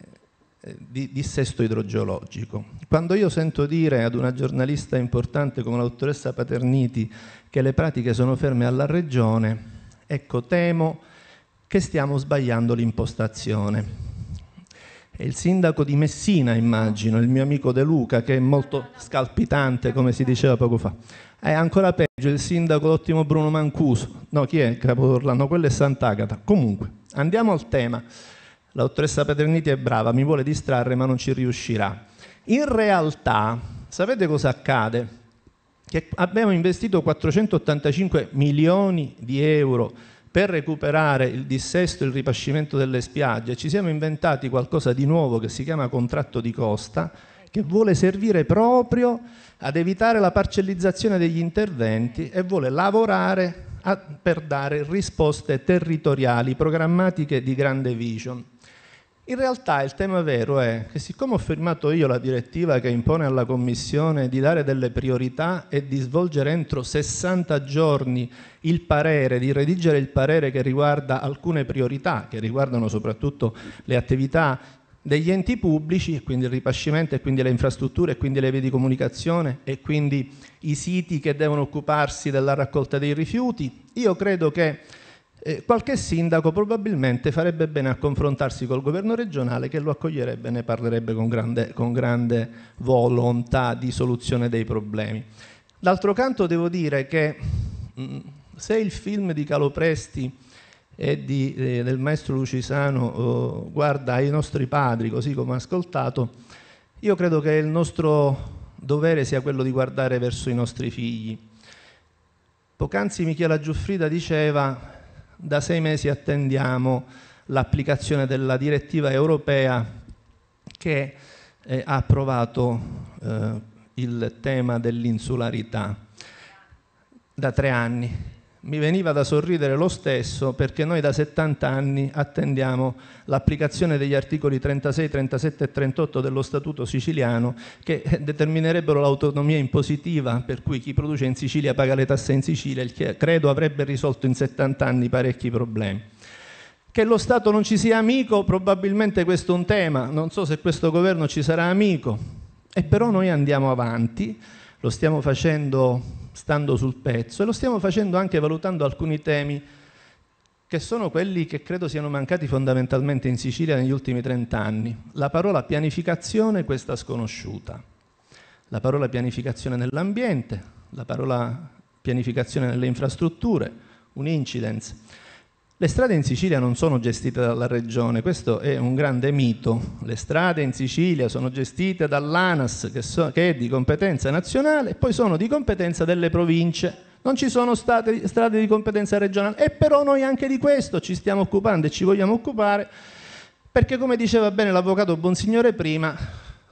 di dissesto idrogeologico. Quando io sento dire ad una giornalista importante come la dottoressa Paterniti che le pratiche sono ferme alla regione, ecco, temo che stiamo sbagliando l'impostazione e il sindaco di Messina, immagino, il mio amico De Luca, che è molto scalpitante, come si diceva poco fa. È ancora peggio il sindaco l'ottimo Bruno Mancuso. No, chi è Capo No, quello è Sant'Agata. Comunque, andiamo al tema. La dottoressa Paterniti è brava, mi vuole distrarre, ma non ci riuscirà. In realtà, sapete cosa accade? Che abbiamo investito 485 milioni di euro per recuperare il dissesto e il ripascimento delle spiagge ci siamo inventati qualcosa di nuovo che si chiama contratto di costa, che vuole servire proprio ad evitare la parcellizzazione degli interventi e vuole lavorare a, per dare risposte territoriali, programmatiche di grande vision. In realtà il tema vero è che siccome ho firmato io la direttiva che impone alla Commissione di dare delle priorità e di svolgere entro 60 giorni il parere, di redigere il parere che riguarda alcune priorità, che riguardano soprattutto le attività degli enti pubblici, quindi il ripascimento e quindi le infrastrutture e quindi le vie di comunicazione e quindi i siti che devono occuparsi della raccolta dei rifiuti, io credo che eh, qualche sindaco probabilmente farebbe bene a confrontarsi col governo regionale che lo accoglierebbe e ne parlerebbe con grande, con grande volontà di soluzione dei problemi. D'altro canto devo dire che mh, mm, se il film di Calopresti e di, eh, del maestro Lucisano eh, guarda ai nostri padri, così come ascoltato, io credo che il nostro dovere sia quello di guardare verso i nostri figli. Poc'anzi Michela Giuffrida diceva da sei mesi attendiamo l'applicazione della direttiva europea che eh, ha approvato eh, il tema dell'insularità da tre anni mi veniva da sorridere lo stesso perché noi da 70 anni attendiamo l'applicazione degli articoli 36, 37 e 38 dello Statuto siciliano che determinerebbero l'autonomia impositiva per cui chi produce in Sicilia paga le tasse in Sicilia, il che credo avrebbe risolto in 70 anni parecchi problemi. Che lo Stato non ci sia amico, probabilmente questo è un tema, non so se questo governo ci sarà amico, e però noi andiamo avanti, lo stiamo facendo stando sul pezzo e lo stiamo facendo anche valutando alcuni temi che sono quelli che credo siano mancati fondamentalmente in Sicilia negli ultimi trent'anni. La parola pianificazione questa sconosciuta, la parola pianificazione nell'ambiente, la parola pianificazione nelle infrastrutture, un incidence. Le strade in Sicilia non sono gestite dalla regione, questo è un grande mito. Le strade in Sicilia sono gestite dall'ANAS, che, so, che è di competenza nazionale, e poi sono di competenza delle province. Non ci sono state strade di competenza regionale. E però noi anche di questo ci stiamo occupando e ci vogliamo occupare, perché come diceva bene l'avvocato Bonsignore prima,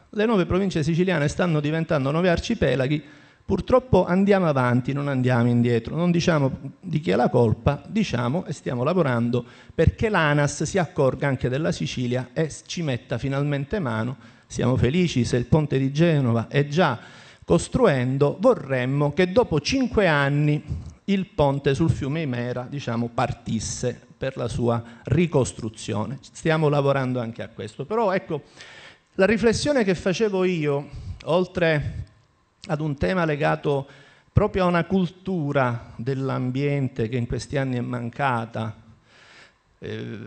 le nuove province siciliane stanno diventando nuovi arcipelaghi Purtroppo andiamo avanti, non andiamo indietro, non diciamo di chi è la colpa, diciamo e stiamo lavorando perché l'ANAS si accorga anche della Sicilia e ci metta finalmente mano. Siamo felici se il ponte di Genova è già costruendo, vorremmo che dopo cinque anni il ponte sul fiume Imera diciamo, partisse per la sua ricostruzione. Stiamo lavorando anche a questo. Però ecco, la riflessione che facevo io, oltre ad un tema legato proprio a una cultura dell'ambiente che in questi anni è mancata. Eh,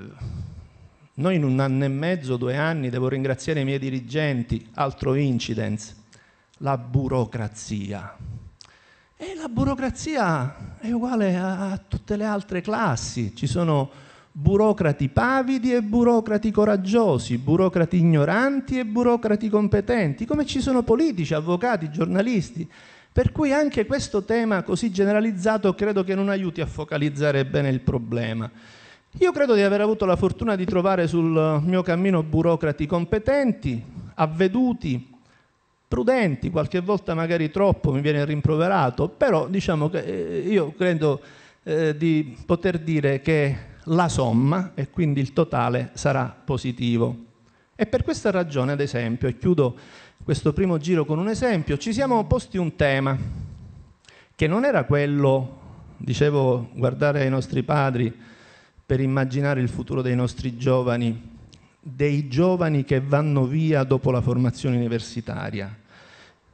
noi in un anno e mezzo, due anni, devo ringraziare i miei dirigenti, altro incidence, la burocrazia. E la burocrazia è uguale a, a tutte le altre classi, ci sono burocrati pavidi e burocrati coraggiosi, burocrati ignoranti e burocrati competenti, come ci sono politici, avvocati, giornalisti. Per cui anche questo tema così generalizzato credo che non aiuti a focalizzare bene il problema. Io credo di aver avuto la fortuna di trovare sul mio cammino burocrati competenti, avveduti, prudenti, qualche volta magari troppo mi viene rimproverato, però diciamo che eh, io credo eh, di poter dire che la somma e quindi il totale sarà positivo. E per questa ragione, ad esempio, e chiudo questo primo giro con un esempio, ci siamo posti un tema che non era quello, dicevo, guardare ai nostri padri per immaginare il futuro dei nostri giovani, dei giovani che vanno via dopo la formazione universitaria,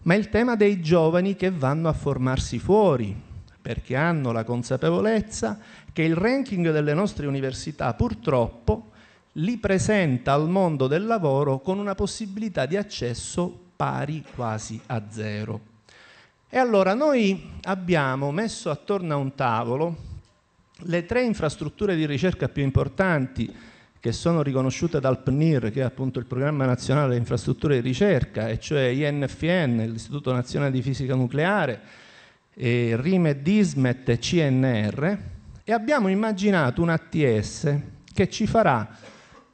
ma il tema dei giovani che vanno a formarsi fuori, perché hanno la consapevolezza che il ranking delle nostre università purtroppo li presenta al mondo del lavoro con una possibilità di accesso pari quasi a zero. E allora noi abbiamo messo attorno a un tavolo le tre infrastrutture di ricerca più importanti che sono riconosciute dal PNIR, che è appunto il Programma Nazionale delle Infrastrutture di Ricerca, e cioè INFN, l'Istituto Nazionale di Fisica Nucleare, RIME, DISMET e CNR, e abbiamo immaginato un ATS che ci farà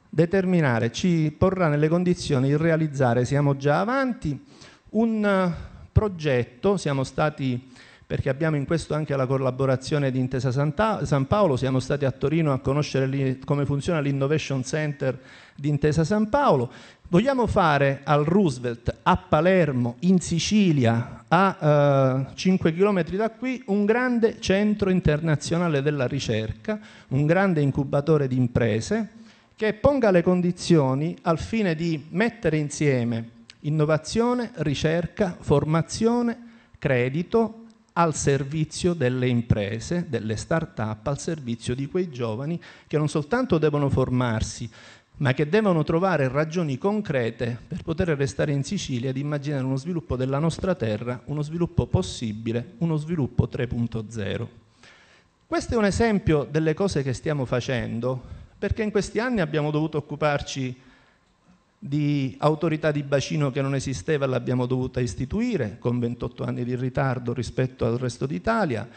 determinare, ci porrà nelle condizioni di realizzare, siamo già avanti, un eh, progetto, siamo stati, perché abbiamo in questo anche la collaborazione di Intesa San Paolo, siamo stati a Torino a conoscere come funziona l'Innovation Center di Intesa San Paolo Vogliamo fare al Roosevelt, a Palermo, in Sicilia, a eh, 5 km da qui, un grande centro internazionale della ricerca, un grande incubatore di imprese che ponga le condizioni al fine di mettere insieme innovazione, ricerca, formazione, credito al servizio delle imprese, delle start-up, al servizio di quei giovani che non soltanto devono formarsi ma che devono trovare ragioni concrete per poter restare in Sicilia ed immaginare uno sviluppo della nostra terra, uno sviluppo possibile, uno sviluppo 3.0. Questo è un esempio delle cose che stiamo facendo, perché in questi anni abbiamo dovuto occuparci di autorità di bacino che non esisteva l'abbiamo dovuta istituire con 28 anni di ritardo rispetto al resto d'Italia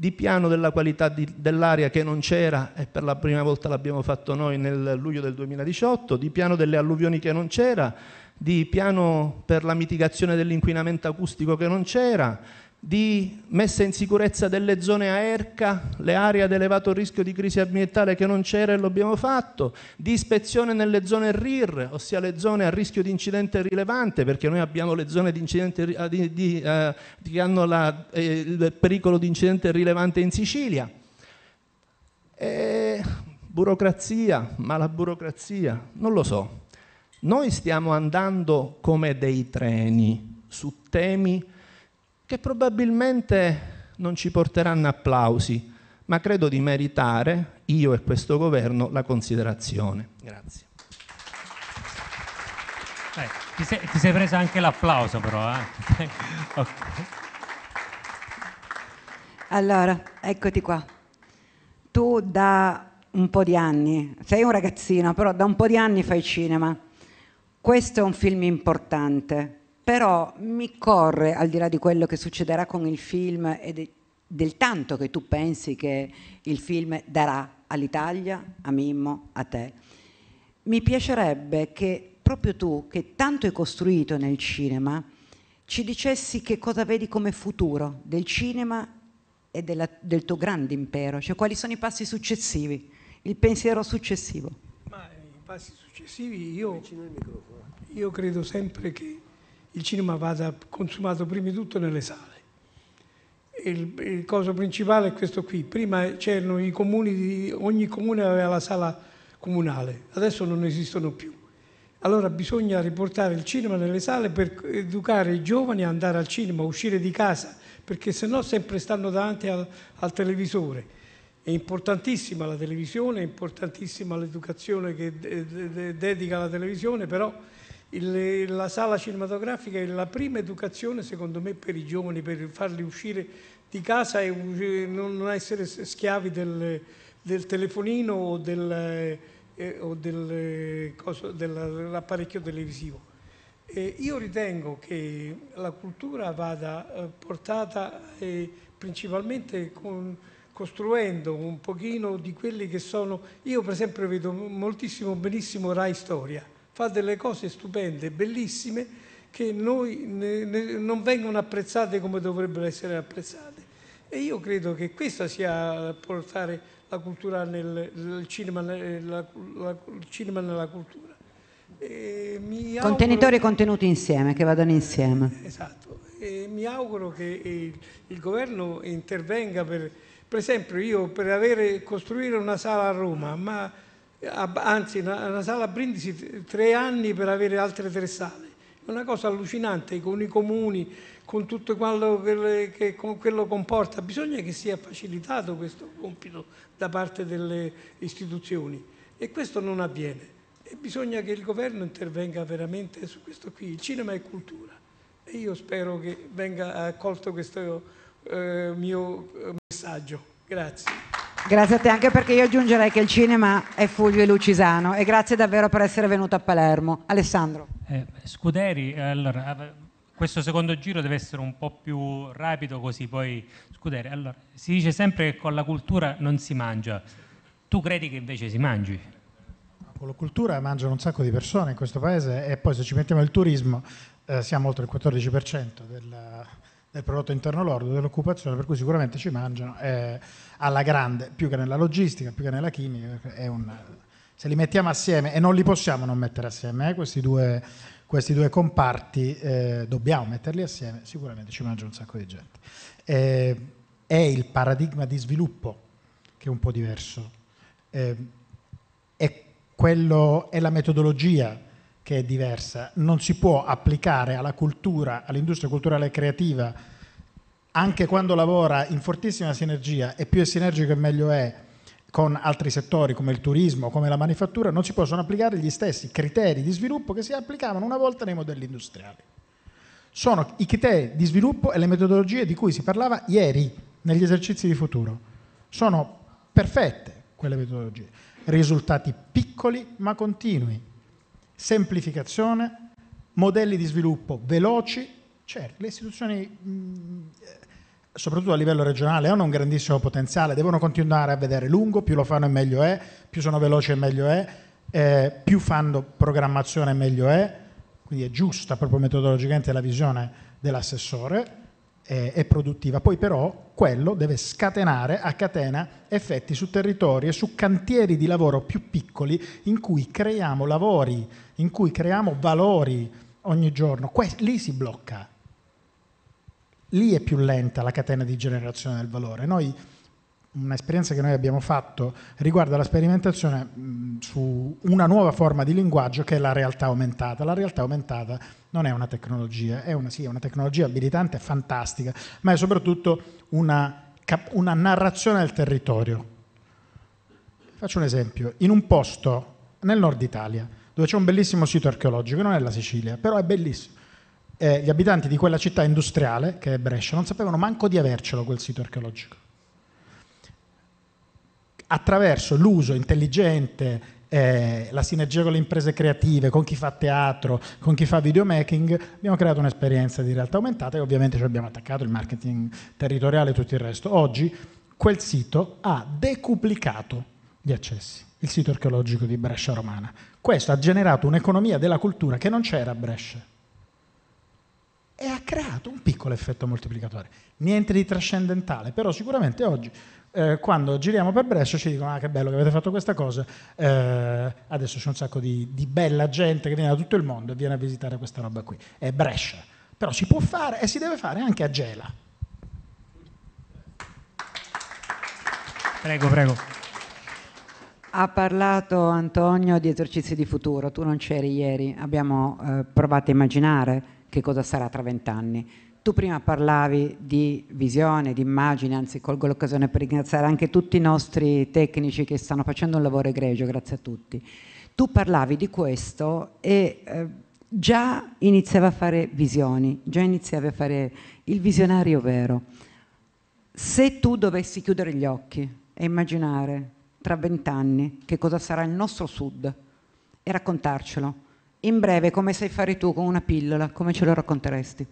di piano della qualità dell'aria che non c'era e per la prima volta l'abbiamo fatto noi nel luglio del 2018, di piano delle alluvioni che non c'era, di piano per la mitigazione dell'inquinamento acustico che non c'era, di messa in sicurezza delle zone a ERCA, le aree ad elevato rischio di crisi ambientale che non c'era e lo abbiamo fatto, di ispezione nelle zone RIR, ossia le zone a rischio di incidente rilevante, perché noi abbiamo le zone di di, eh, che hanno la, eh, il pericolo di incidente rilevante in Sicilia. E eh, burocrazia, ma la burocrazia, non lo so. Noi stiamo andando come dei treni su temi che probabilmente non ci porteranno applausi, ma credo di meritare, io e questo governo, la considerazione. Grazie. Eh, ti, sei, ti, sei, presa anche l'applauso però. Eh? okay. Allora, eccoti qua. Tu da un po' di anni, sei un ragazzino, però da un po' di anni fai cinema. Questo è un film importante, però mi corre, al di là di quello che succederà con il film e del tanto che tu pensi che il film darà all'Italia, a Mimmo, a te, mi piacerebbe che proprio tu, che tanto hai costruito nel cinema, ci dicessi che cosa vedi come futuro del cinema e della, del tuo grande impero, cioè quali sono i passi successivi, il pensiero successivo. Ma i passi successivi io, io credo sempre che il cinema vada consumato prima di tutto nelle sale. Il, il coso principale è questo qui. Prima c'erano i comuni, di, ogni comune aveva la sala comunale, adesso non esistono più. Allora bisogna riportare il cinema nelle sale per educare i giovani a andare al cinema, a uscire di casa, perché se no sempre stanno davanti al, al televisore. È importantissima la televisione, è importantissima l'educazione che de de dedica alla televisione, però il, la sala cinematografica è la prima educazione, secondo me, per i giovani, per farli uscire di casa e eh, non essere schiavi del, del telefonino o, del, eh, eh o del, eh, cosa, dell'apparecchio televisivo. Eh, io ritengo che la cultura vada portata eh, principalmente con, costruendo un pochino di quelli che sono... Io per esempio vedo moltissimo benissimo Rai Storia, fa delle cose stupende, bellissime, che noi ne, ne, non vengono apprezzate come dovrebbero essere apprezzate. E io credo che questa sia portare la cultura nel, il cinema, la, la, il cinema nella cultura. Contenitori e contenuti insieme, che vadano insieme. Esatto, e mi auguro che il, il governo intervenga per, per esempio io per avere, costruire una sala a Roma, ma anzi la sala Brindisi tre anni per avere altre tre sale. una cosa allucinante con i comuni, con tutto quello che, quello comporta. Bisogna che sia facilitato questo compito da parte delle istituzioni e questo non avviene. E bisogna che il governo intervenga veramente su questo qui. Il cinema è cultura e io spero che venga accolto questo eh, mio eh, messaggio. Grazie. Grazie a te anche perché io aggiungerei che il cinema è Fulvio e Lucisano e grazie davvero per essere venuto a Palermo. Alessandro. Eh, Scuderi, allora, questo secondo giro deve essere un po' più rapido così poi Scuderi, allora, si dice sempre che con la cultura non si mangia, tu credi che invece si mangi? Con la cultura mangiano un sacco di persone in questo paese e poi se ci mettiamo il turismo eh, siamo oltre il 14% della del prodotto interno lordo, dell'occupazione, per cui sicuramente ci mangiano eh, alla grande, più che nella logistica, più che nella chimica, un, se li mettiamo assieme, e non li possiamo non mettere assieme, eh, questi, due, questi, due, comparti, eh, dobbiamo metterli assieme, sicuramente ci mangiano un sacco di gente. Eh, è il paradigma di sviluppo che è un po' diverso, eh, è, quello, è la metodologia che è diversa. Non si può applicare alla cultura, all'industria culturale creativa, anche quando lavora in fortissima sinergia e più è sinergico e meglio è con altri settori come il turismo, come la manifattura, non si possono applicare gli stessi criteri di sviluppo che si applicavano una volta nei modelli industriali. Sono i criteri di sviluppo e le metodologie di cui si parlava ieri negli esercizi di futuro. Sono perfette quelle metodologie. Risultati piccoli ma continui, semplificazione, modelli di sviluppo veloci. Certo, le istituzioni, mm, soprattutto a livello regionale, hanno un grandissimo potenziale, devono continuare a vedere lungo, più lo fanno e meglio è, più sono veloci e meglio è, eh, più fanno programmazione e meglio è, quindi è giusta proprio metodologicamente la visione dell'assessore, eh, e produttiva. Poi però quello deve scatenare a catena effetti su territori e su cantieri di lavoro più piccoli in cui creiamo lavori, in cui creiamo valori ogni giorno. Que- lì si blocca. Lì è più lenta la catena di generazione del valore. Noi un'esperienza che noi abbiamo fatto riguarda la sperimentazione su una nuova forma di linguaggio che è la realtà aumentata. La realtà aumentata non è una tecnologia, è una, sì, è una tecnologia abilitante fantastica, ma è soprattutto una, una narrazione del territorio. Faccio un esempio, in un posto nel nord Italia dove c'è un bellissimo sito archeologico, non è la Sicilia, però è bellissimo. Eh, gli abitanti di quella città industriale, che è Brescia, non sapevano manco di avercelo quel sito archeologico attraverso l'uso intelligente, eh, la sinergia con le imprese creative, con chi fa teatro, con chi fa videomaking, abbiamo creato un'esperienza di realtà aumentata e ovviamente ci abbiamo attaccato il marketing territoriale e tutto il resto. Oggi quel sito ha decuplicato gli accessi, il sito archeologico di Brescia Romana. Questo ha generato un'economia della cultura che non c'era a Brescia e ha creato un piccolo effetto moltiplicatore. Niente di trascendentale, però sicuramente oggi eh, quando giriamo per Brescia ci dicono ah che bello che avete fatto questa cosa, eh, adesso c'è un sacco di, di, bella gente che viene da tutto il mondo e viene a visitare questa roba qui, è Brescia, però si può fare e si deve fare anche a Gela. Prego, prego. Ha parlato Antonio di esercizi di futuro, tu non c'eri ieri, abbiamo eh, provato a immaginare che cosa sarà tra vent'anni tu prima parlavi di visione, di immagine, anzi colgo l'occasione per ringraziare anche tutti i nostri tecnici che stanno facendo un lavoro egregio, grazie a tutti. Tu parlavi di questo e eh, già iniziava a fare visioni, già iniziavi a fare il visionario vero. Se tu dovessi chiudere gli occhi e immaginare tra vent'anni che cosa sarà il nostro sud e raccontarcelo, in breve come sai fare tu con una pillola, come ce lo racconteresti?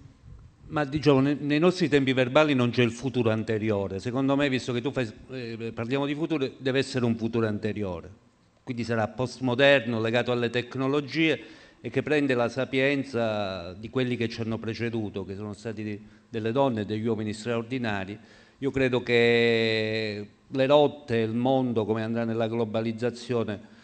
Ma diciamo, nei nostri tempi verbali non c'è il futuro anteriore. Secondo me, visto che tu fai, eh, parliamo di futuro, deve essere un futuro anteriore. Quindi sarà postmoderno, legato alle tecnologie e che prende la sapienza di quelli che ci hanno preceduto, che sono stati delle donne e degli uomini straordinari. Io credo che le rotte, il mondo, come andrà nella globalizzazione,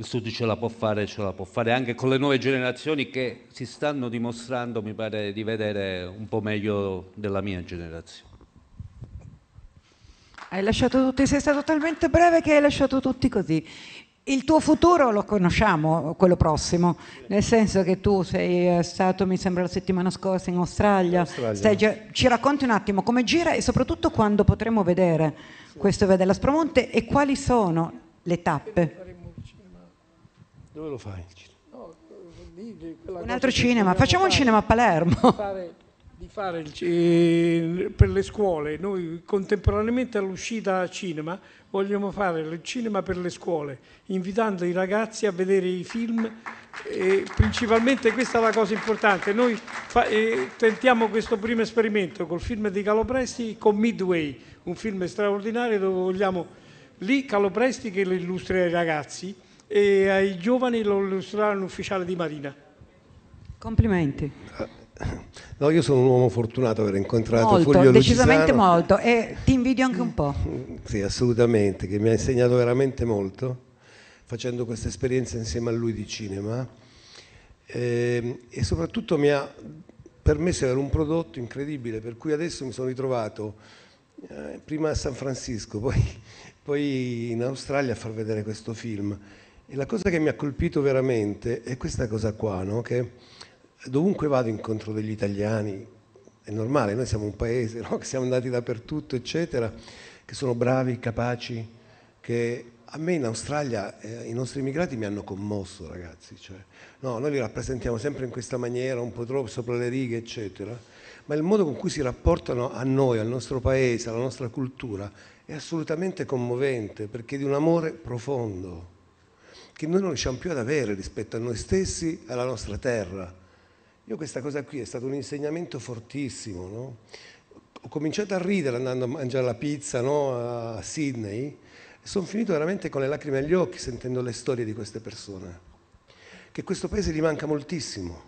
il Sud ce la può fare, ce la può fare anche con le nuove generazioni che si stanno dimostrando, mi pare di vedere, un po' meglio della mia generazione. Hai lasciato tutti, sei stato talmente breve che hai lasciato tutti così. Il tuo futuro lo conosciamo, quello prossimo, nel senso che tu sei eh, stato, mi sembra, la settimana scorsa in Australia. Australia. Già, ci racconti un attimo come gira e soprattutto quando potremo vedere sì. questo Vede Spromonte e quali sono le tappe. Dove lo fai il cinema? No, lì, un altro cinema, facciamo un cinema a Palermo. Di fare, di fare il, eh, per le scuole, noi contemporaneamente all'uscita cinema vogliamo fare il cinema per le scuole, invitando i ragazzi a vedere i film e principalmente questa è la cosa importante, noi fa, eh, tentiamo questo primo esperimento col film di Calopresti con Midway, un film straordinario dove vogliamo lì Calopresti che lo illustri ai ragazzi e ai giovani lo illustrerà un ufficiale di Marina. Complimenti. No, io sono un uomo fortunato aver incontrato molto, Fulvio decisamente molto e ti invidio anche un po'. Sì, assolutamente, che mi ha insegnato veramente molto facendo questa esperienza insieme a lui di cinema e, ehm, e soprattutto mi ha permesso di avere un prodotto incredibile per cui adesso mi sono ritrovato eh, prima a San Francisco, poi, poi in Australia a far vedere questo film e la cosa che mi ha colpito veramente è questa cosa qua, no? che dovunque vado incontro degli italiani, è normale, noi siamo un paese, no? che siamo andati dappertutto, eccetera, che sono bravi, capaci, che a me in Australia eh, i nostri immigrati mi hanno commosso, ragazzi. Cioè, no, noi li rappresentiamo sempre in questa maniera, un po' troppo sopra le righe, eccetera. Ma il modo con cui si rapportano a noi, al nostro paese, alla nostra cultura, è assolutamente commovente perché è di un amore profondo che noi non riusciamo più ad avere rispetto a noi stessi, e alla nostra terra. Io questa cosa qui è stato un insegnamento fortissimo, no? Ho cominciato a ridere andando a mangiare la pizza no? a Sydney e sono finito veramente con le lacrime agli occhi sentendo le storie di queste persone. Che questo paese gli manca moltissimo,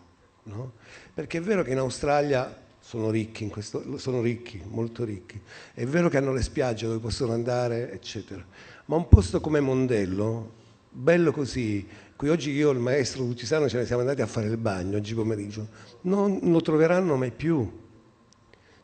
no? Perché è vero che in Australia sono ricchi, in questo, sono ricchi, molto ricchi. È vero che hanno le spiagge dove possono andare, eccetera. Ma un posto come Mondello bello così, qui oggi io e il maestro Lucisano ce ne siamo andati a fare il bagno oggi pomeriggio, non lo troveranno mai più,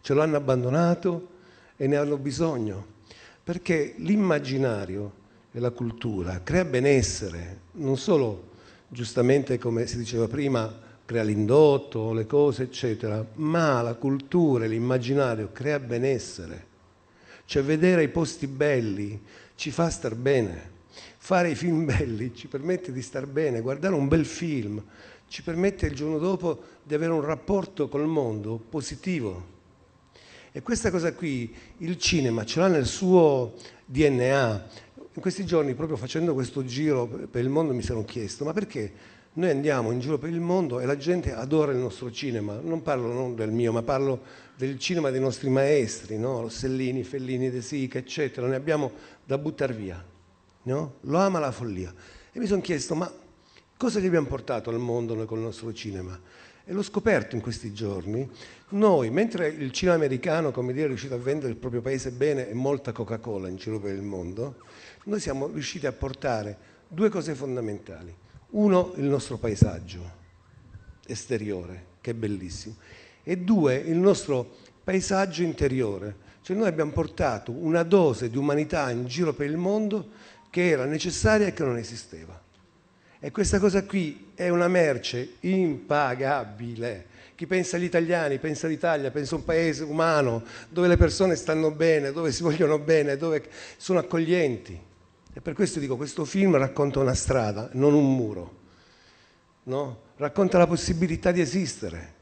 ce l'hanno abbandonato e ne hanno bisogno, perché l'immaginario e la cultura crea benessere, non solo giustamente come si diceva prima crea l'indotto, le cose eccetera, ma la cultura e l'immaginario crea benessere, cioè vedere i posti belli ci fa star bene fare i film belli ci permette di star bene, guardare un bel film, ci permette il giorno dopo di avere un rapporto col mondo positivo. E questa cosa qui il cinema ce l'ha nel suo DNA. In questi giorni, proprio facendo questo giro per il mondo, mi sono chiesto, ma perché noi andiamo in giro per il mondo e la gente adora il nostro cinema, non parlo non del mio, ma parlo del cinema dei nostri maestri, no? Rossellini, Fellini, De Sica, eccetera, ne abbiamo da buttare via no? lo ama la follia. E mi sono chiesto, ma cosa gli abbiamo portato al mondo noi con il nostro cinema? E l'ho scoperto in questi giorni. Noi, mentre il cinema americano, come dire, è riuscito a vendere il proprio paese bene e molta Coca-Cola in giro per il mondo, noi siamo riusciti a portare due cose fondamentali. Uno, il nostro paesaggio esteriore, che è bellissimo, e due, il nostro paesaggio interiore. Cioè noi abbiamo portato una dose di umanità in giro per il mondo che era necessaria e che non esisteva. E questa cosa qui è una merce impagabile. Chi pensa agli italiani, pensa all'Italia, pensa a un paese umano dove le persone stanno bene, dove si vogliono bene, dove sono accoglienti. E per questo dico, questo film racconta una strada, non un muro. No? Racconta la possibilità di esistere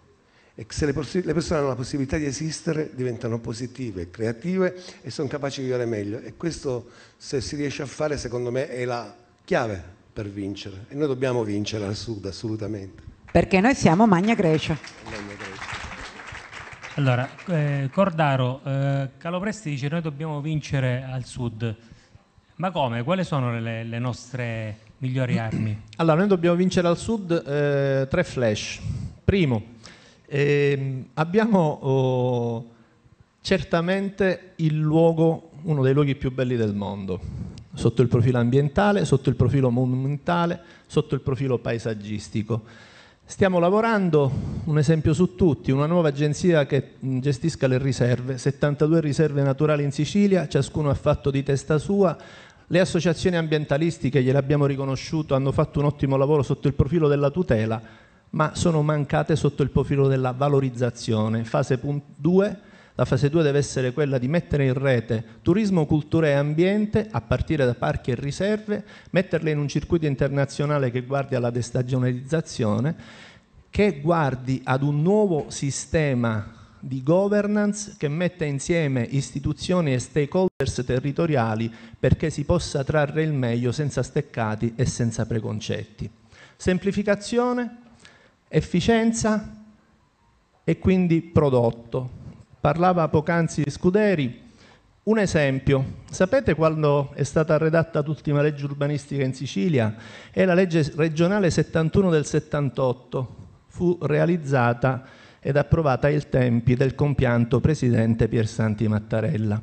e se le, poss- le, persone hanno la possibilità di esistere diventano positive, creative e sono capaci di vivere meglio e questo se si riesce a fare secondo me è la chiave per vincere e noi dobbiamo vincere al sud assolutamente. Perché noi siamo Magna Grecia. Allora, eh, Cordaro, eh, Calopresti dice noi dobbiamo vincere al sud, ma come? Quali sono le, le nostre migliori armi? Allora, noi dobbiamo vincere al sud eh, tre flash. Primo, eh, abbiamo oh, certamente luogo, uno dei luoghi più belli del mondo, sotto il profilo ambientale, sotto il profilo monumentale, sotto il profilo paesaggistico. Stiamo lavorando, un esempio su tutti, una nuova agenzia che mm, gestisca le riserve, 72 riserve naturali in Sicilia, ciascuno ha fatto di testa sua, le associazioni ambientalistiche, gliel'abbiamo riconosciuto, hanno fatto un ottimo lavoro sotto il profilo della tutela, ma sono mancate sotto il profilo della valorizzazione. Fase 2, la fase 2 deve essere quella di mettere in rete turismo, cultura e ambiente, a partire da parchi e riserve, metterle in un circuito internazionale che guardi alla destagionalizzazione, che guardi ad un nuovo sistema di governance che metta insieme istituzioni e stakeholders territoriali perché si possa trarre il meglio senza steccati e senza preconcetti. Semplificazione, efficienza e quindi prodotto. Parlava poc'anzi Scuderi, un esempio, sapete quando è stata redatta l'ultima legge urbanistica in Sicilia? È la legge regionale 71 del 78, fu realizzata ed approvata ai tempi del compianto presidente Piersanti Mattarella.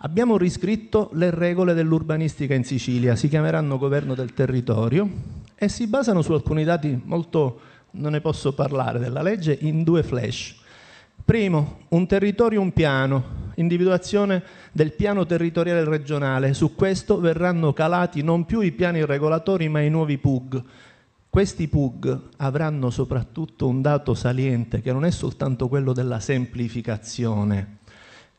Abbiamo riscritto le regole dell'urbanistica in Sicilia, si chiameranno governo del territorio e si basano su alcuni dati molto importanti non ne posso parlare della legge, in due flash. Primo, un territorio, un piano, individuazione del piano territoriale regionale. Su questo verranno calati non più i piani regolatori ma i nuovi PUG. Questi PUG avranno soprattutto un dato saliente che non è soltanto quello della semplificazione,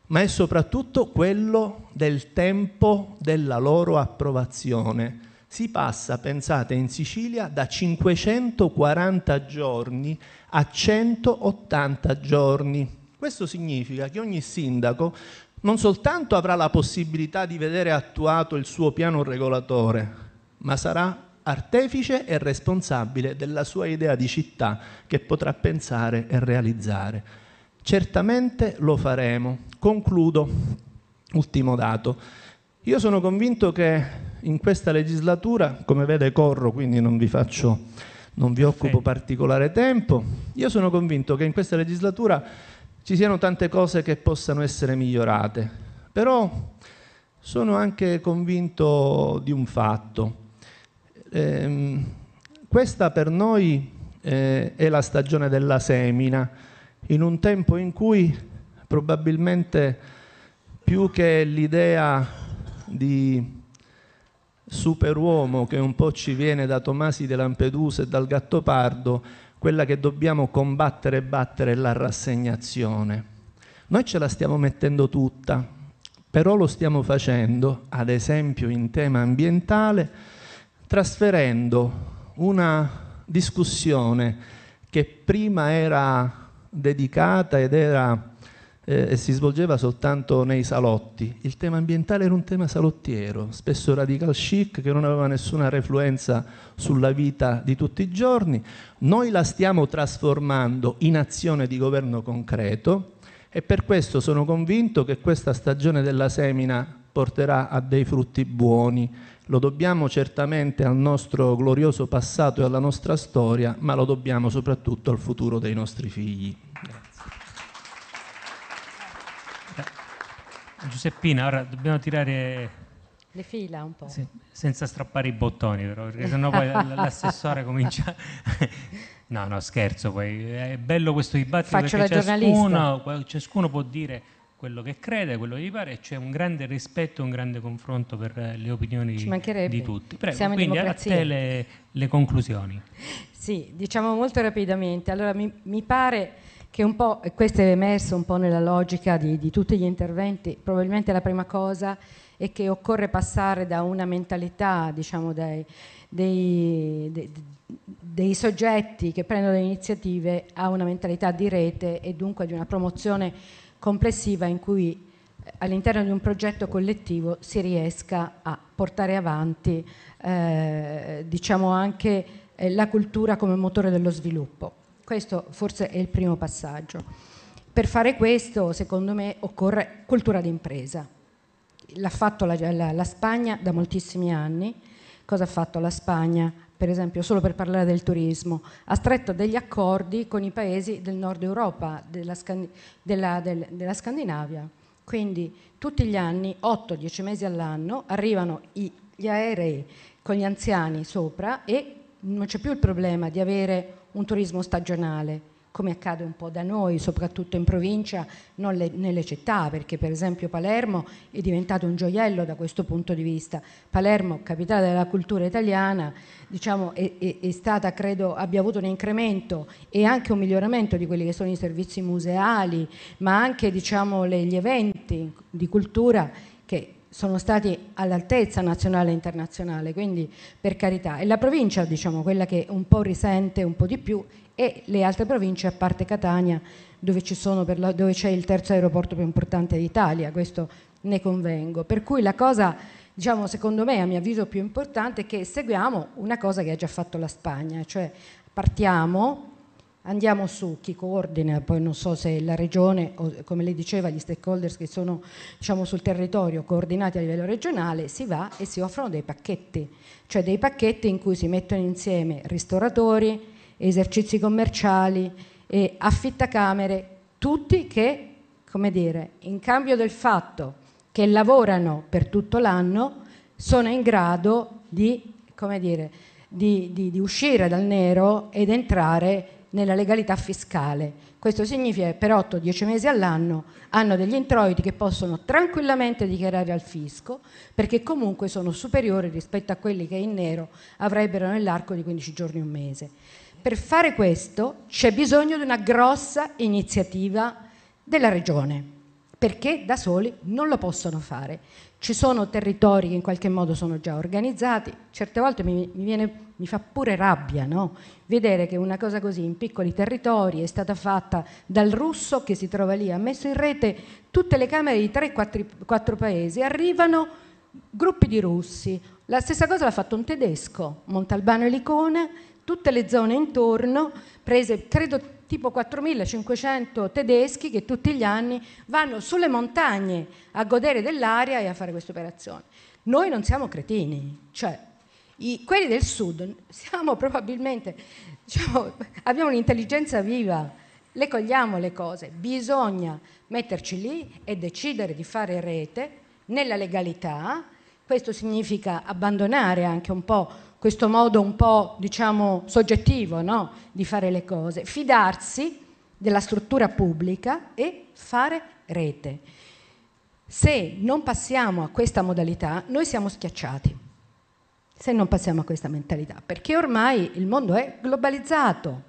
ma è soprattutto quello del tempo della loro approvazione si passa, pensate, in Sicilia da 540 giorni a 180 giorni. Questo significa che ogni sindaco non soltanto avrà la possibilità di vedere attuato il suo piano regolatore, ma sarà artefice e responsabile della sua idea di città che potrà pensare e realizzare. Certamente lo faremo. Concludo. Ultimo dato. Io sono convinto che in questa legislatura, come vede corro, quindi non vi, faccio, non vi occupo particolare tempo, io sono convinto che in questa legislatura ci siano tante cose che possano essere migliorate, però sono anche convinto di un fatto. Eh, questa per noi eh, è la stagione della semina, in un tempo in cui probabilmente più che l'idea di superuomo che un po' ci viene da Tomasi de Lampedusa e dal Gattopardo, quella che dobbiamo combattere e battere è la rassegnazione. Noi ce la stiamo mettendo tutta, però lo stiamo facendo, ad esempio in tema ambientale, trasferendo una discussione che prima era dedicata ed era eh, e si svolgeva soltanto nei salotti. Il tema ambientale era un tema salottiero, spesso radical chic, che non aveva nessuna refluenza sulla vita di tutti i giorni. Noi la stiamo trasformando in azione di governo concreto e per questo sono convinto che questa stagione della semina porterà a dei frutti buoni. Lo dobbiamo certamente al nostro glorioso passato e alla nostra storia, ma lo dobbiamo soprattutto al futuro dei nostri figli. Giuseppina, ora dobbiamo tirare le fila un po'. Sì, senza strappare i bottoni, però, perché sennò poi l'assessore comincia. no, no, scherzo. Poi è bello questo dibattito Faccio perché ciascuno, ciascuno, può dire quello che crede, quello che gli pare, e c'è un grande rispetto e un grande confronto per le opinioni di tutti. Prego, Siamo quindi a te le, le, conclusioni. Sì, diciamo molto rapidamente. Allora, mi, mi pare che un po', questo è emerso un po' nella logica di, di tutti gli interventi, probabilmente la prima cosa è che occorre passare da una mentalità, diciamo, dei, dei, dei, soggetti che prendono le iniziative a una mentalità di rete e dunque di una promozione complessiva in cui eh, all'interno di un progetto collettivo si riesca a portare avanti eh, diciamo anche eh, la cultura come motore dello sviluppo. Questo forse è il primo passaggio. Per fare questo, secondo me, occorre cultura d'impresa. L'ha fatto la, la, la Spagna da moltissimi anni. Cosa ha fatto la Spagna? per esempio, solo per parlare del turismo, ha stretto degli accordi con i paesi del nord Europa, della, Scandi- della, del, della Scandinavia. Quindi tutti gli anni, 8-10 mesi all'anno, arrivano i, gli aerei con gli anziani sopra e non c'è più il problema di avere un turismo stagionale, come accade un po' da noi, soprattutto in provincia, non le, nelle città, perché per esempio Palermo è diventato un gioiello da questo punto di vista. Palermo, capitale della cultura italiana, diciamo, è, è, è stata, credo, abbia avuto un incremento e anche un miglioramento di quelli che sono i servizi museali, ma anche diciamo, le, gli eventi di cultura sono stati all'altezza nazionale e internazionale, quindi per carità. E la provincia, diciamo, quella che un po' risente un po' di più, e le altre province, a parte Catania, dove, la, dove c'è il terzo aeroporto più importante d'Italia, questo ne convengo. Per cui la cosa, diciamo, secondo me, a mio avviso più importante è che seguiamo una cosa che ha già fatto la Spagna, cioè partiamo andiamo su chi coordina, poi non so se la regione o come le diceva gli stakeholders che sono diciamo, sul territorio coordinati a livello regionale, si va e si offrono dei pacchetti, cioè dei pacchetti in cui si mettono insieme ristoratori, esercizi commerciali, e affittacamere, tutti che, come dire, in cambio del fatto che lavorano per tutto l'anno, sono in grado di, come dire, di, di, di uscire dal nero ed entrare nella legalità fiscale. Questo significa che per 8-10 mesi all'anno hanno degli introiti che possono tranquillamente dichiarare al fisco perché comunque sono superiori rispetto a quelli che in nero avrebbero nell'arco di 15 giorni o un mese. Per fare questo c'è bisogno di una grossa iniziativa della Regione perché da soli non lo possono fare. Ci sono territori che in qualche modo sono già organizzati, certe volte mi, mi, viene, mi fa pure rabbia no? vedere che una cosa così in piccoli territori è stata fatta dal russo che si trova lì, ha messo in rete tutte le camere di 3-4 paesi, arrivano gruppi di russi, la stessa cosa l'ha fatto un tedesco, Montalbano e Licona, tutte le zone intorno, prese credo tipo 4.500 tedeschi che tutti gli anni vanno sulle montagne a godere dell'aria e a fare queste operazioni. Noi non siamo cretini, cioè i, quelli del sud siamo probabilmente, diciamo, abbiamo un'intelligenza viva, le cogliamo le cose, bisogna metterci lì e decidere di fare rete nella legalità, questo significa abbandonare anche un po' questo modo un po' diciamo soggettivo no? di fare le cose, fidarsi della struttura pubblica e fare rete. Se non passiamo a questa modalità, noi siamo schiacciati. Se non passiamo a questa mentalità, perché ormai il mondo è globalizzato.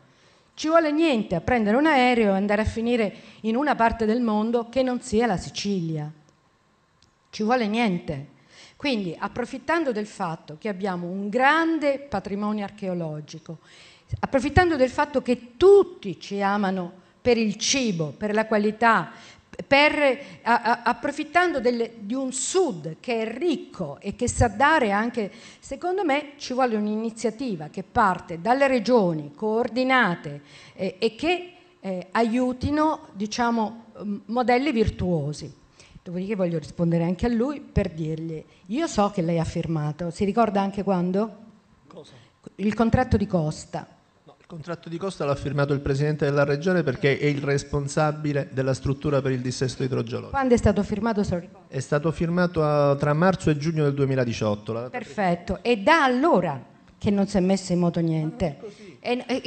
Ci vuole niente a prendere un aereo e andare a finire in una parte del mondo che non sia la Sicilia. Ci vuole niente. Quindi approfittando del fatto che abbiamo un grande patrimonio archeologico, approfittando del fatto che tutti ci amano per il cibo, per la qualità, per, a, a, approfittando del, di un sud che è ricco e che sa dare anche, secondo me ci vuole un'iniziativa che parte dalle regioni coordinate eh, e che eh, aiutino diciamo, modelli virtuosi. Dopodiché voglio rispondere anche a lui per dirgli, io so che lei ha firmato, si ricorda anche quando? Cosa? Il contratto di Costa. No, il contratto di Costa l'ha firmato il Presidente della Regione perché è il responsabile della struttura per il dissesto idrogeologico. Quando è stato firmato? Se lo È stato firmato a, eh, tra marzo e giugno del 2018. Perfetto, e da allora che non si è messo in moto niente. E, e,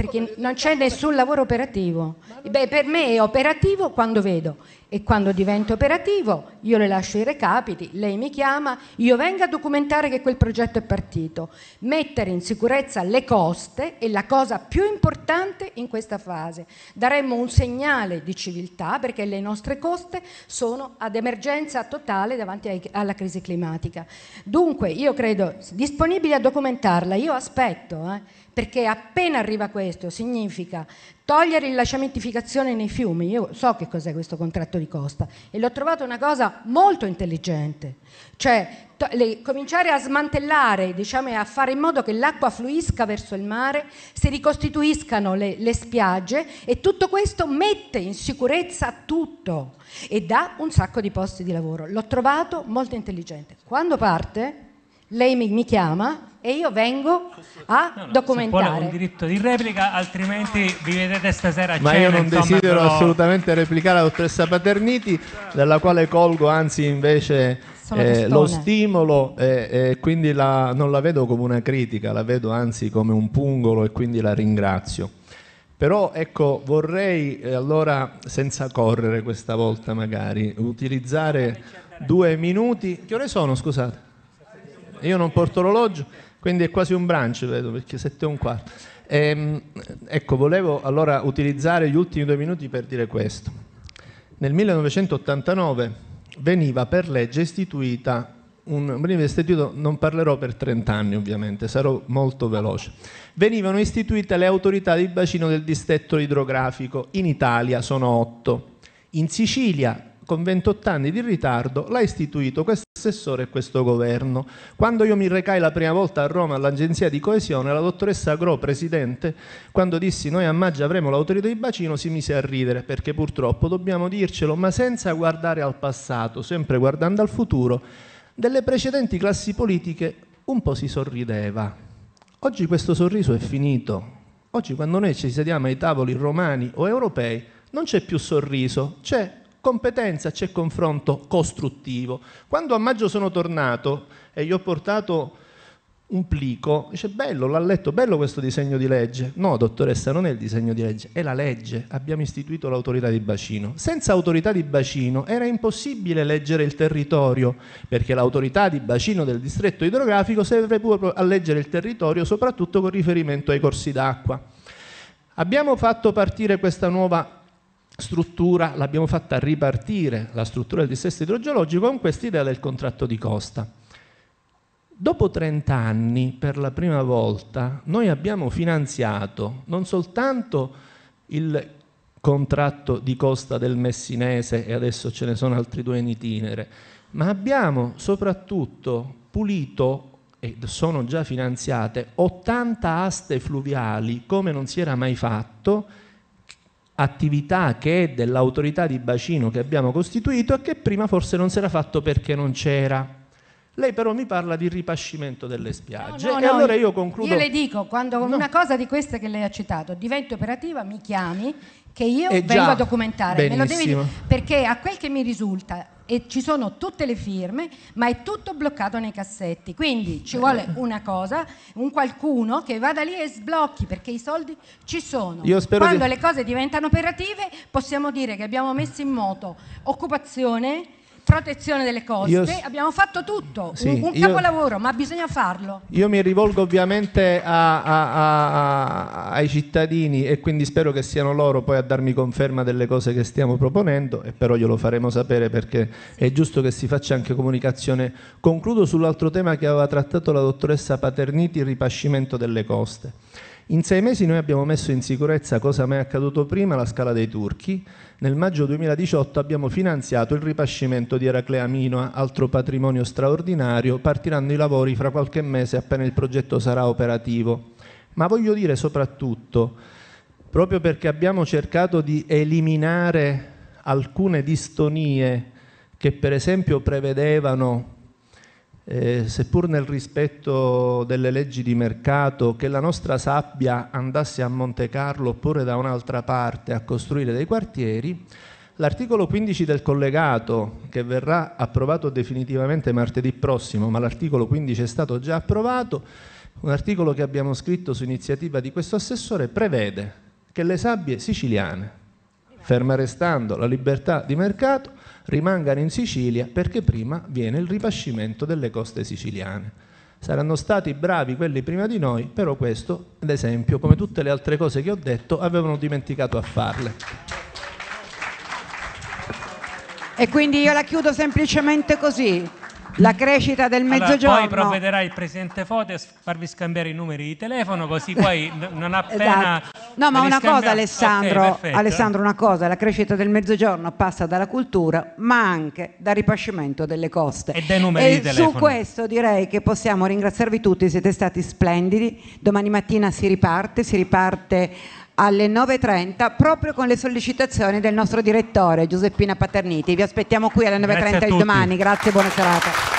perché non c'è nessun lavoro operativo. Beh, per me è operativo quando vedo e quando divento operativo io le lascio i recapiti, lei mi chiama, io vengo a documentare che quel progetto è partito, mettere in sicurezza le coste è la cosa più importante in questa fase. Daremmo un segnale di civiltà perché le nostre coste sono ad emergenza totale davanti alla crisi climatica. Dunque io credo disponibili a documentarla, io aspetto. Eh perché appena arriva questo significa togliere la cementificazione nei fiumi. Io so che cos'è questo contratto di costa e l'ho trovato una cosa molto intelligente, cioè to- le- cominciare a smantellare, diciamo, a fare in modo che l'acqua fluisca verso il mare, si ricostituiscano le, le spiagge e tutto questo mette in sicurezza tutto e dà un sacco di posti di lavoro. L'ho trovato molto intelligente. Quando parte, lei mi, mi chiama e io vengo a no, no, documentare. il diritto di replica, altrimenti vi vedete stasera a Ma cena, io non insomma, desidero però... assolutamente replicare la dottoressa Paterniti, dalla quale colgo anzi invece eh, lo stimolo e, e quindi la, non la vedo come una critica, la vedo anzi come un pungolo e quindi la ringrazio. Però ecco, vorrei eh, allora, senza correre questa volta magari, utilizzare due minuti. Che ore sono, scusate? Io non porto l'orologio quindi è quasi un brunch, vedo, perché 7 e un quarto. Ehm, ecco, volevo allora utilizzare gli ultimi due minuti per dire questo. Nel 1989 veniva per legge istituita un, veniva istituito, non parlerò per 30 anni ovviamente, sarò molto veloce, venivano istituite le autorità di bacino del distretto idrografico, in Italia sono otto. in Sicilia con 28 anni di ritardo, l'ha istituito questo assessore e questo governo. Quando io mi recai la prima volta a Roma all'agenzia di coesione, la dottoressa Gro, presidente, quando dissi noi a maggio avremo l'autorità di bacino, si mise a ridere perché purtroppo dobbiamo dircelo, ma senza guardare al passato, sempre guardando al futuro, delle precedenti classi politiche un po' si sorrideva. Oggi questo sorriso è finito. Oggi quando noi ci sediamo ai tavoli romani o europei non c'è più sorriso, c'è competenza, c'è confronto costruttivo. Quando a maggio sono tornato e gli ho portato un plico, dice bello, l'ha letto, bello questo disegno di legge. No, dottoressa, non è il disegno di legge, è la legge. Abbiamo istituito l'autorità di bacino. Senza autorità di bacino era impossibile leggere il territorio, perché l'autorità di bacino del distretto idrografico serve proprio a leggere il territorio, soprattutto con riferimento ai corsi d'acqua. Abbiamo fatto partire questa nuova struttura l'abbiamo fatta ripartire, la struttura del dissesto idrogeologico, con quest'idea del contratto di costa. Dopo 30 anni, per la prima volta, noi abbiamo finanziato non soltanto il contratto di costa del Messinese e adesso ce ne sono altri due in itinere, ma abbiamo soprattutto pulito e sono già finanziate 80 aste fluviali come non si era mai fatto attività che è dell'autorità di bacino che abbiamo costituito e che prima forse non si era fatto perché non c'era. Lei però mi parla di ripascimento delle spiagge. No, no, e no, allora io concludo. Io le dico, quando una cosa di queste che lei ha citato diventa operativa, mi chiami che io eh vengo a documentare. Me lo devi dire, perché a quel che mi risulta, e ci sono tutte le firme, ma è tutto bloccato nei cassetti. Quindi ci vuole una cosa, un qualcuno che vada lì e sblocchi perché i soldi ci sono. Io spero Quando che... le cose diventano operative possiamo dire che abbiamo messo in moto occupazione protezione delle coste. Io... Abbiamo fatto tutto, sì, un, un io... capolavoro, ma bisogna farlo. Io mi rivolgo ovviamente a, a, a, ai cittadini e quindi spero che siano loro poi a darmi conferma delle cose che stiamo proponendo e però glielo faremo sapere perché è giusto che si faccia anche comunicazione. Concludo sull'altro tema che aveva trattato la dottoressa Paterniti, il ripascimento delle coste. In sei mesi noi abbiamo messo in sicurezza, cosa mai accaduto prima, la scala dei turchi. Nel maggio 2018 abbiamo finanziato il ripascimento di Eraclea Minoa, altro patrimonio straordinario. Partiranno i lavori fra qualche mese appena il progetto sarà operativo. Ma voglio dire soprattutto, proprio perché abbiamo cercato di eliminare alcune distonie che per esempio prevedevano eh, seppur nel rispetto delle leggi di mercato, che la nostra sabbia andasse a Monte Carlo oppure da un'altra parte a costruire dei quartieri, l'articolo 15 del collegato, che verrà approvato definitivamente martedì prossimo, ma l'articolo 15 è stato già approvato, un articolo che abbiamo scritto su iniziativa di questo assessore, prevede che le sabbie siciliane, ferma restando la libertà di mercato, rimangano in Sicilia perché prima viene il ripascimento delle coste siciliane. Saranno stati bravi quelli prima di noi, però questo, ad esempio, come tutte le altre cose che ho detto, avevano dimenticato a farle. E quindi io la chiudo semplicemente così la crescita del Mezzogiorno. Allora, poi provvederà il presidente Fote a farvi scambiare i numeri di telefono, così poi non appena. Esatto. No, ma una scambia... cosa, Alessandro, okay, Alessandro, una cosa: la crescita del Mezzogiorno passa dalla cultura, ma anche dal ripascimento delle coste. E dai numeri e di telefono. Su questo direi che possiamo ringraziarvi tutti, siete stati splendidi. Domani mattina si riparte, si riparte alle 9.30 proprio con le sollecitazioni del nostro direttore Giuseppina Paterniti. Vi aspettiamo qui alle 9.30 di domani, grazie e buona serata.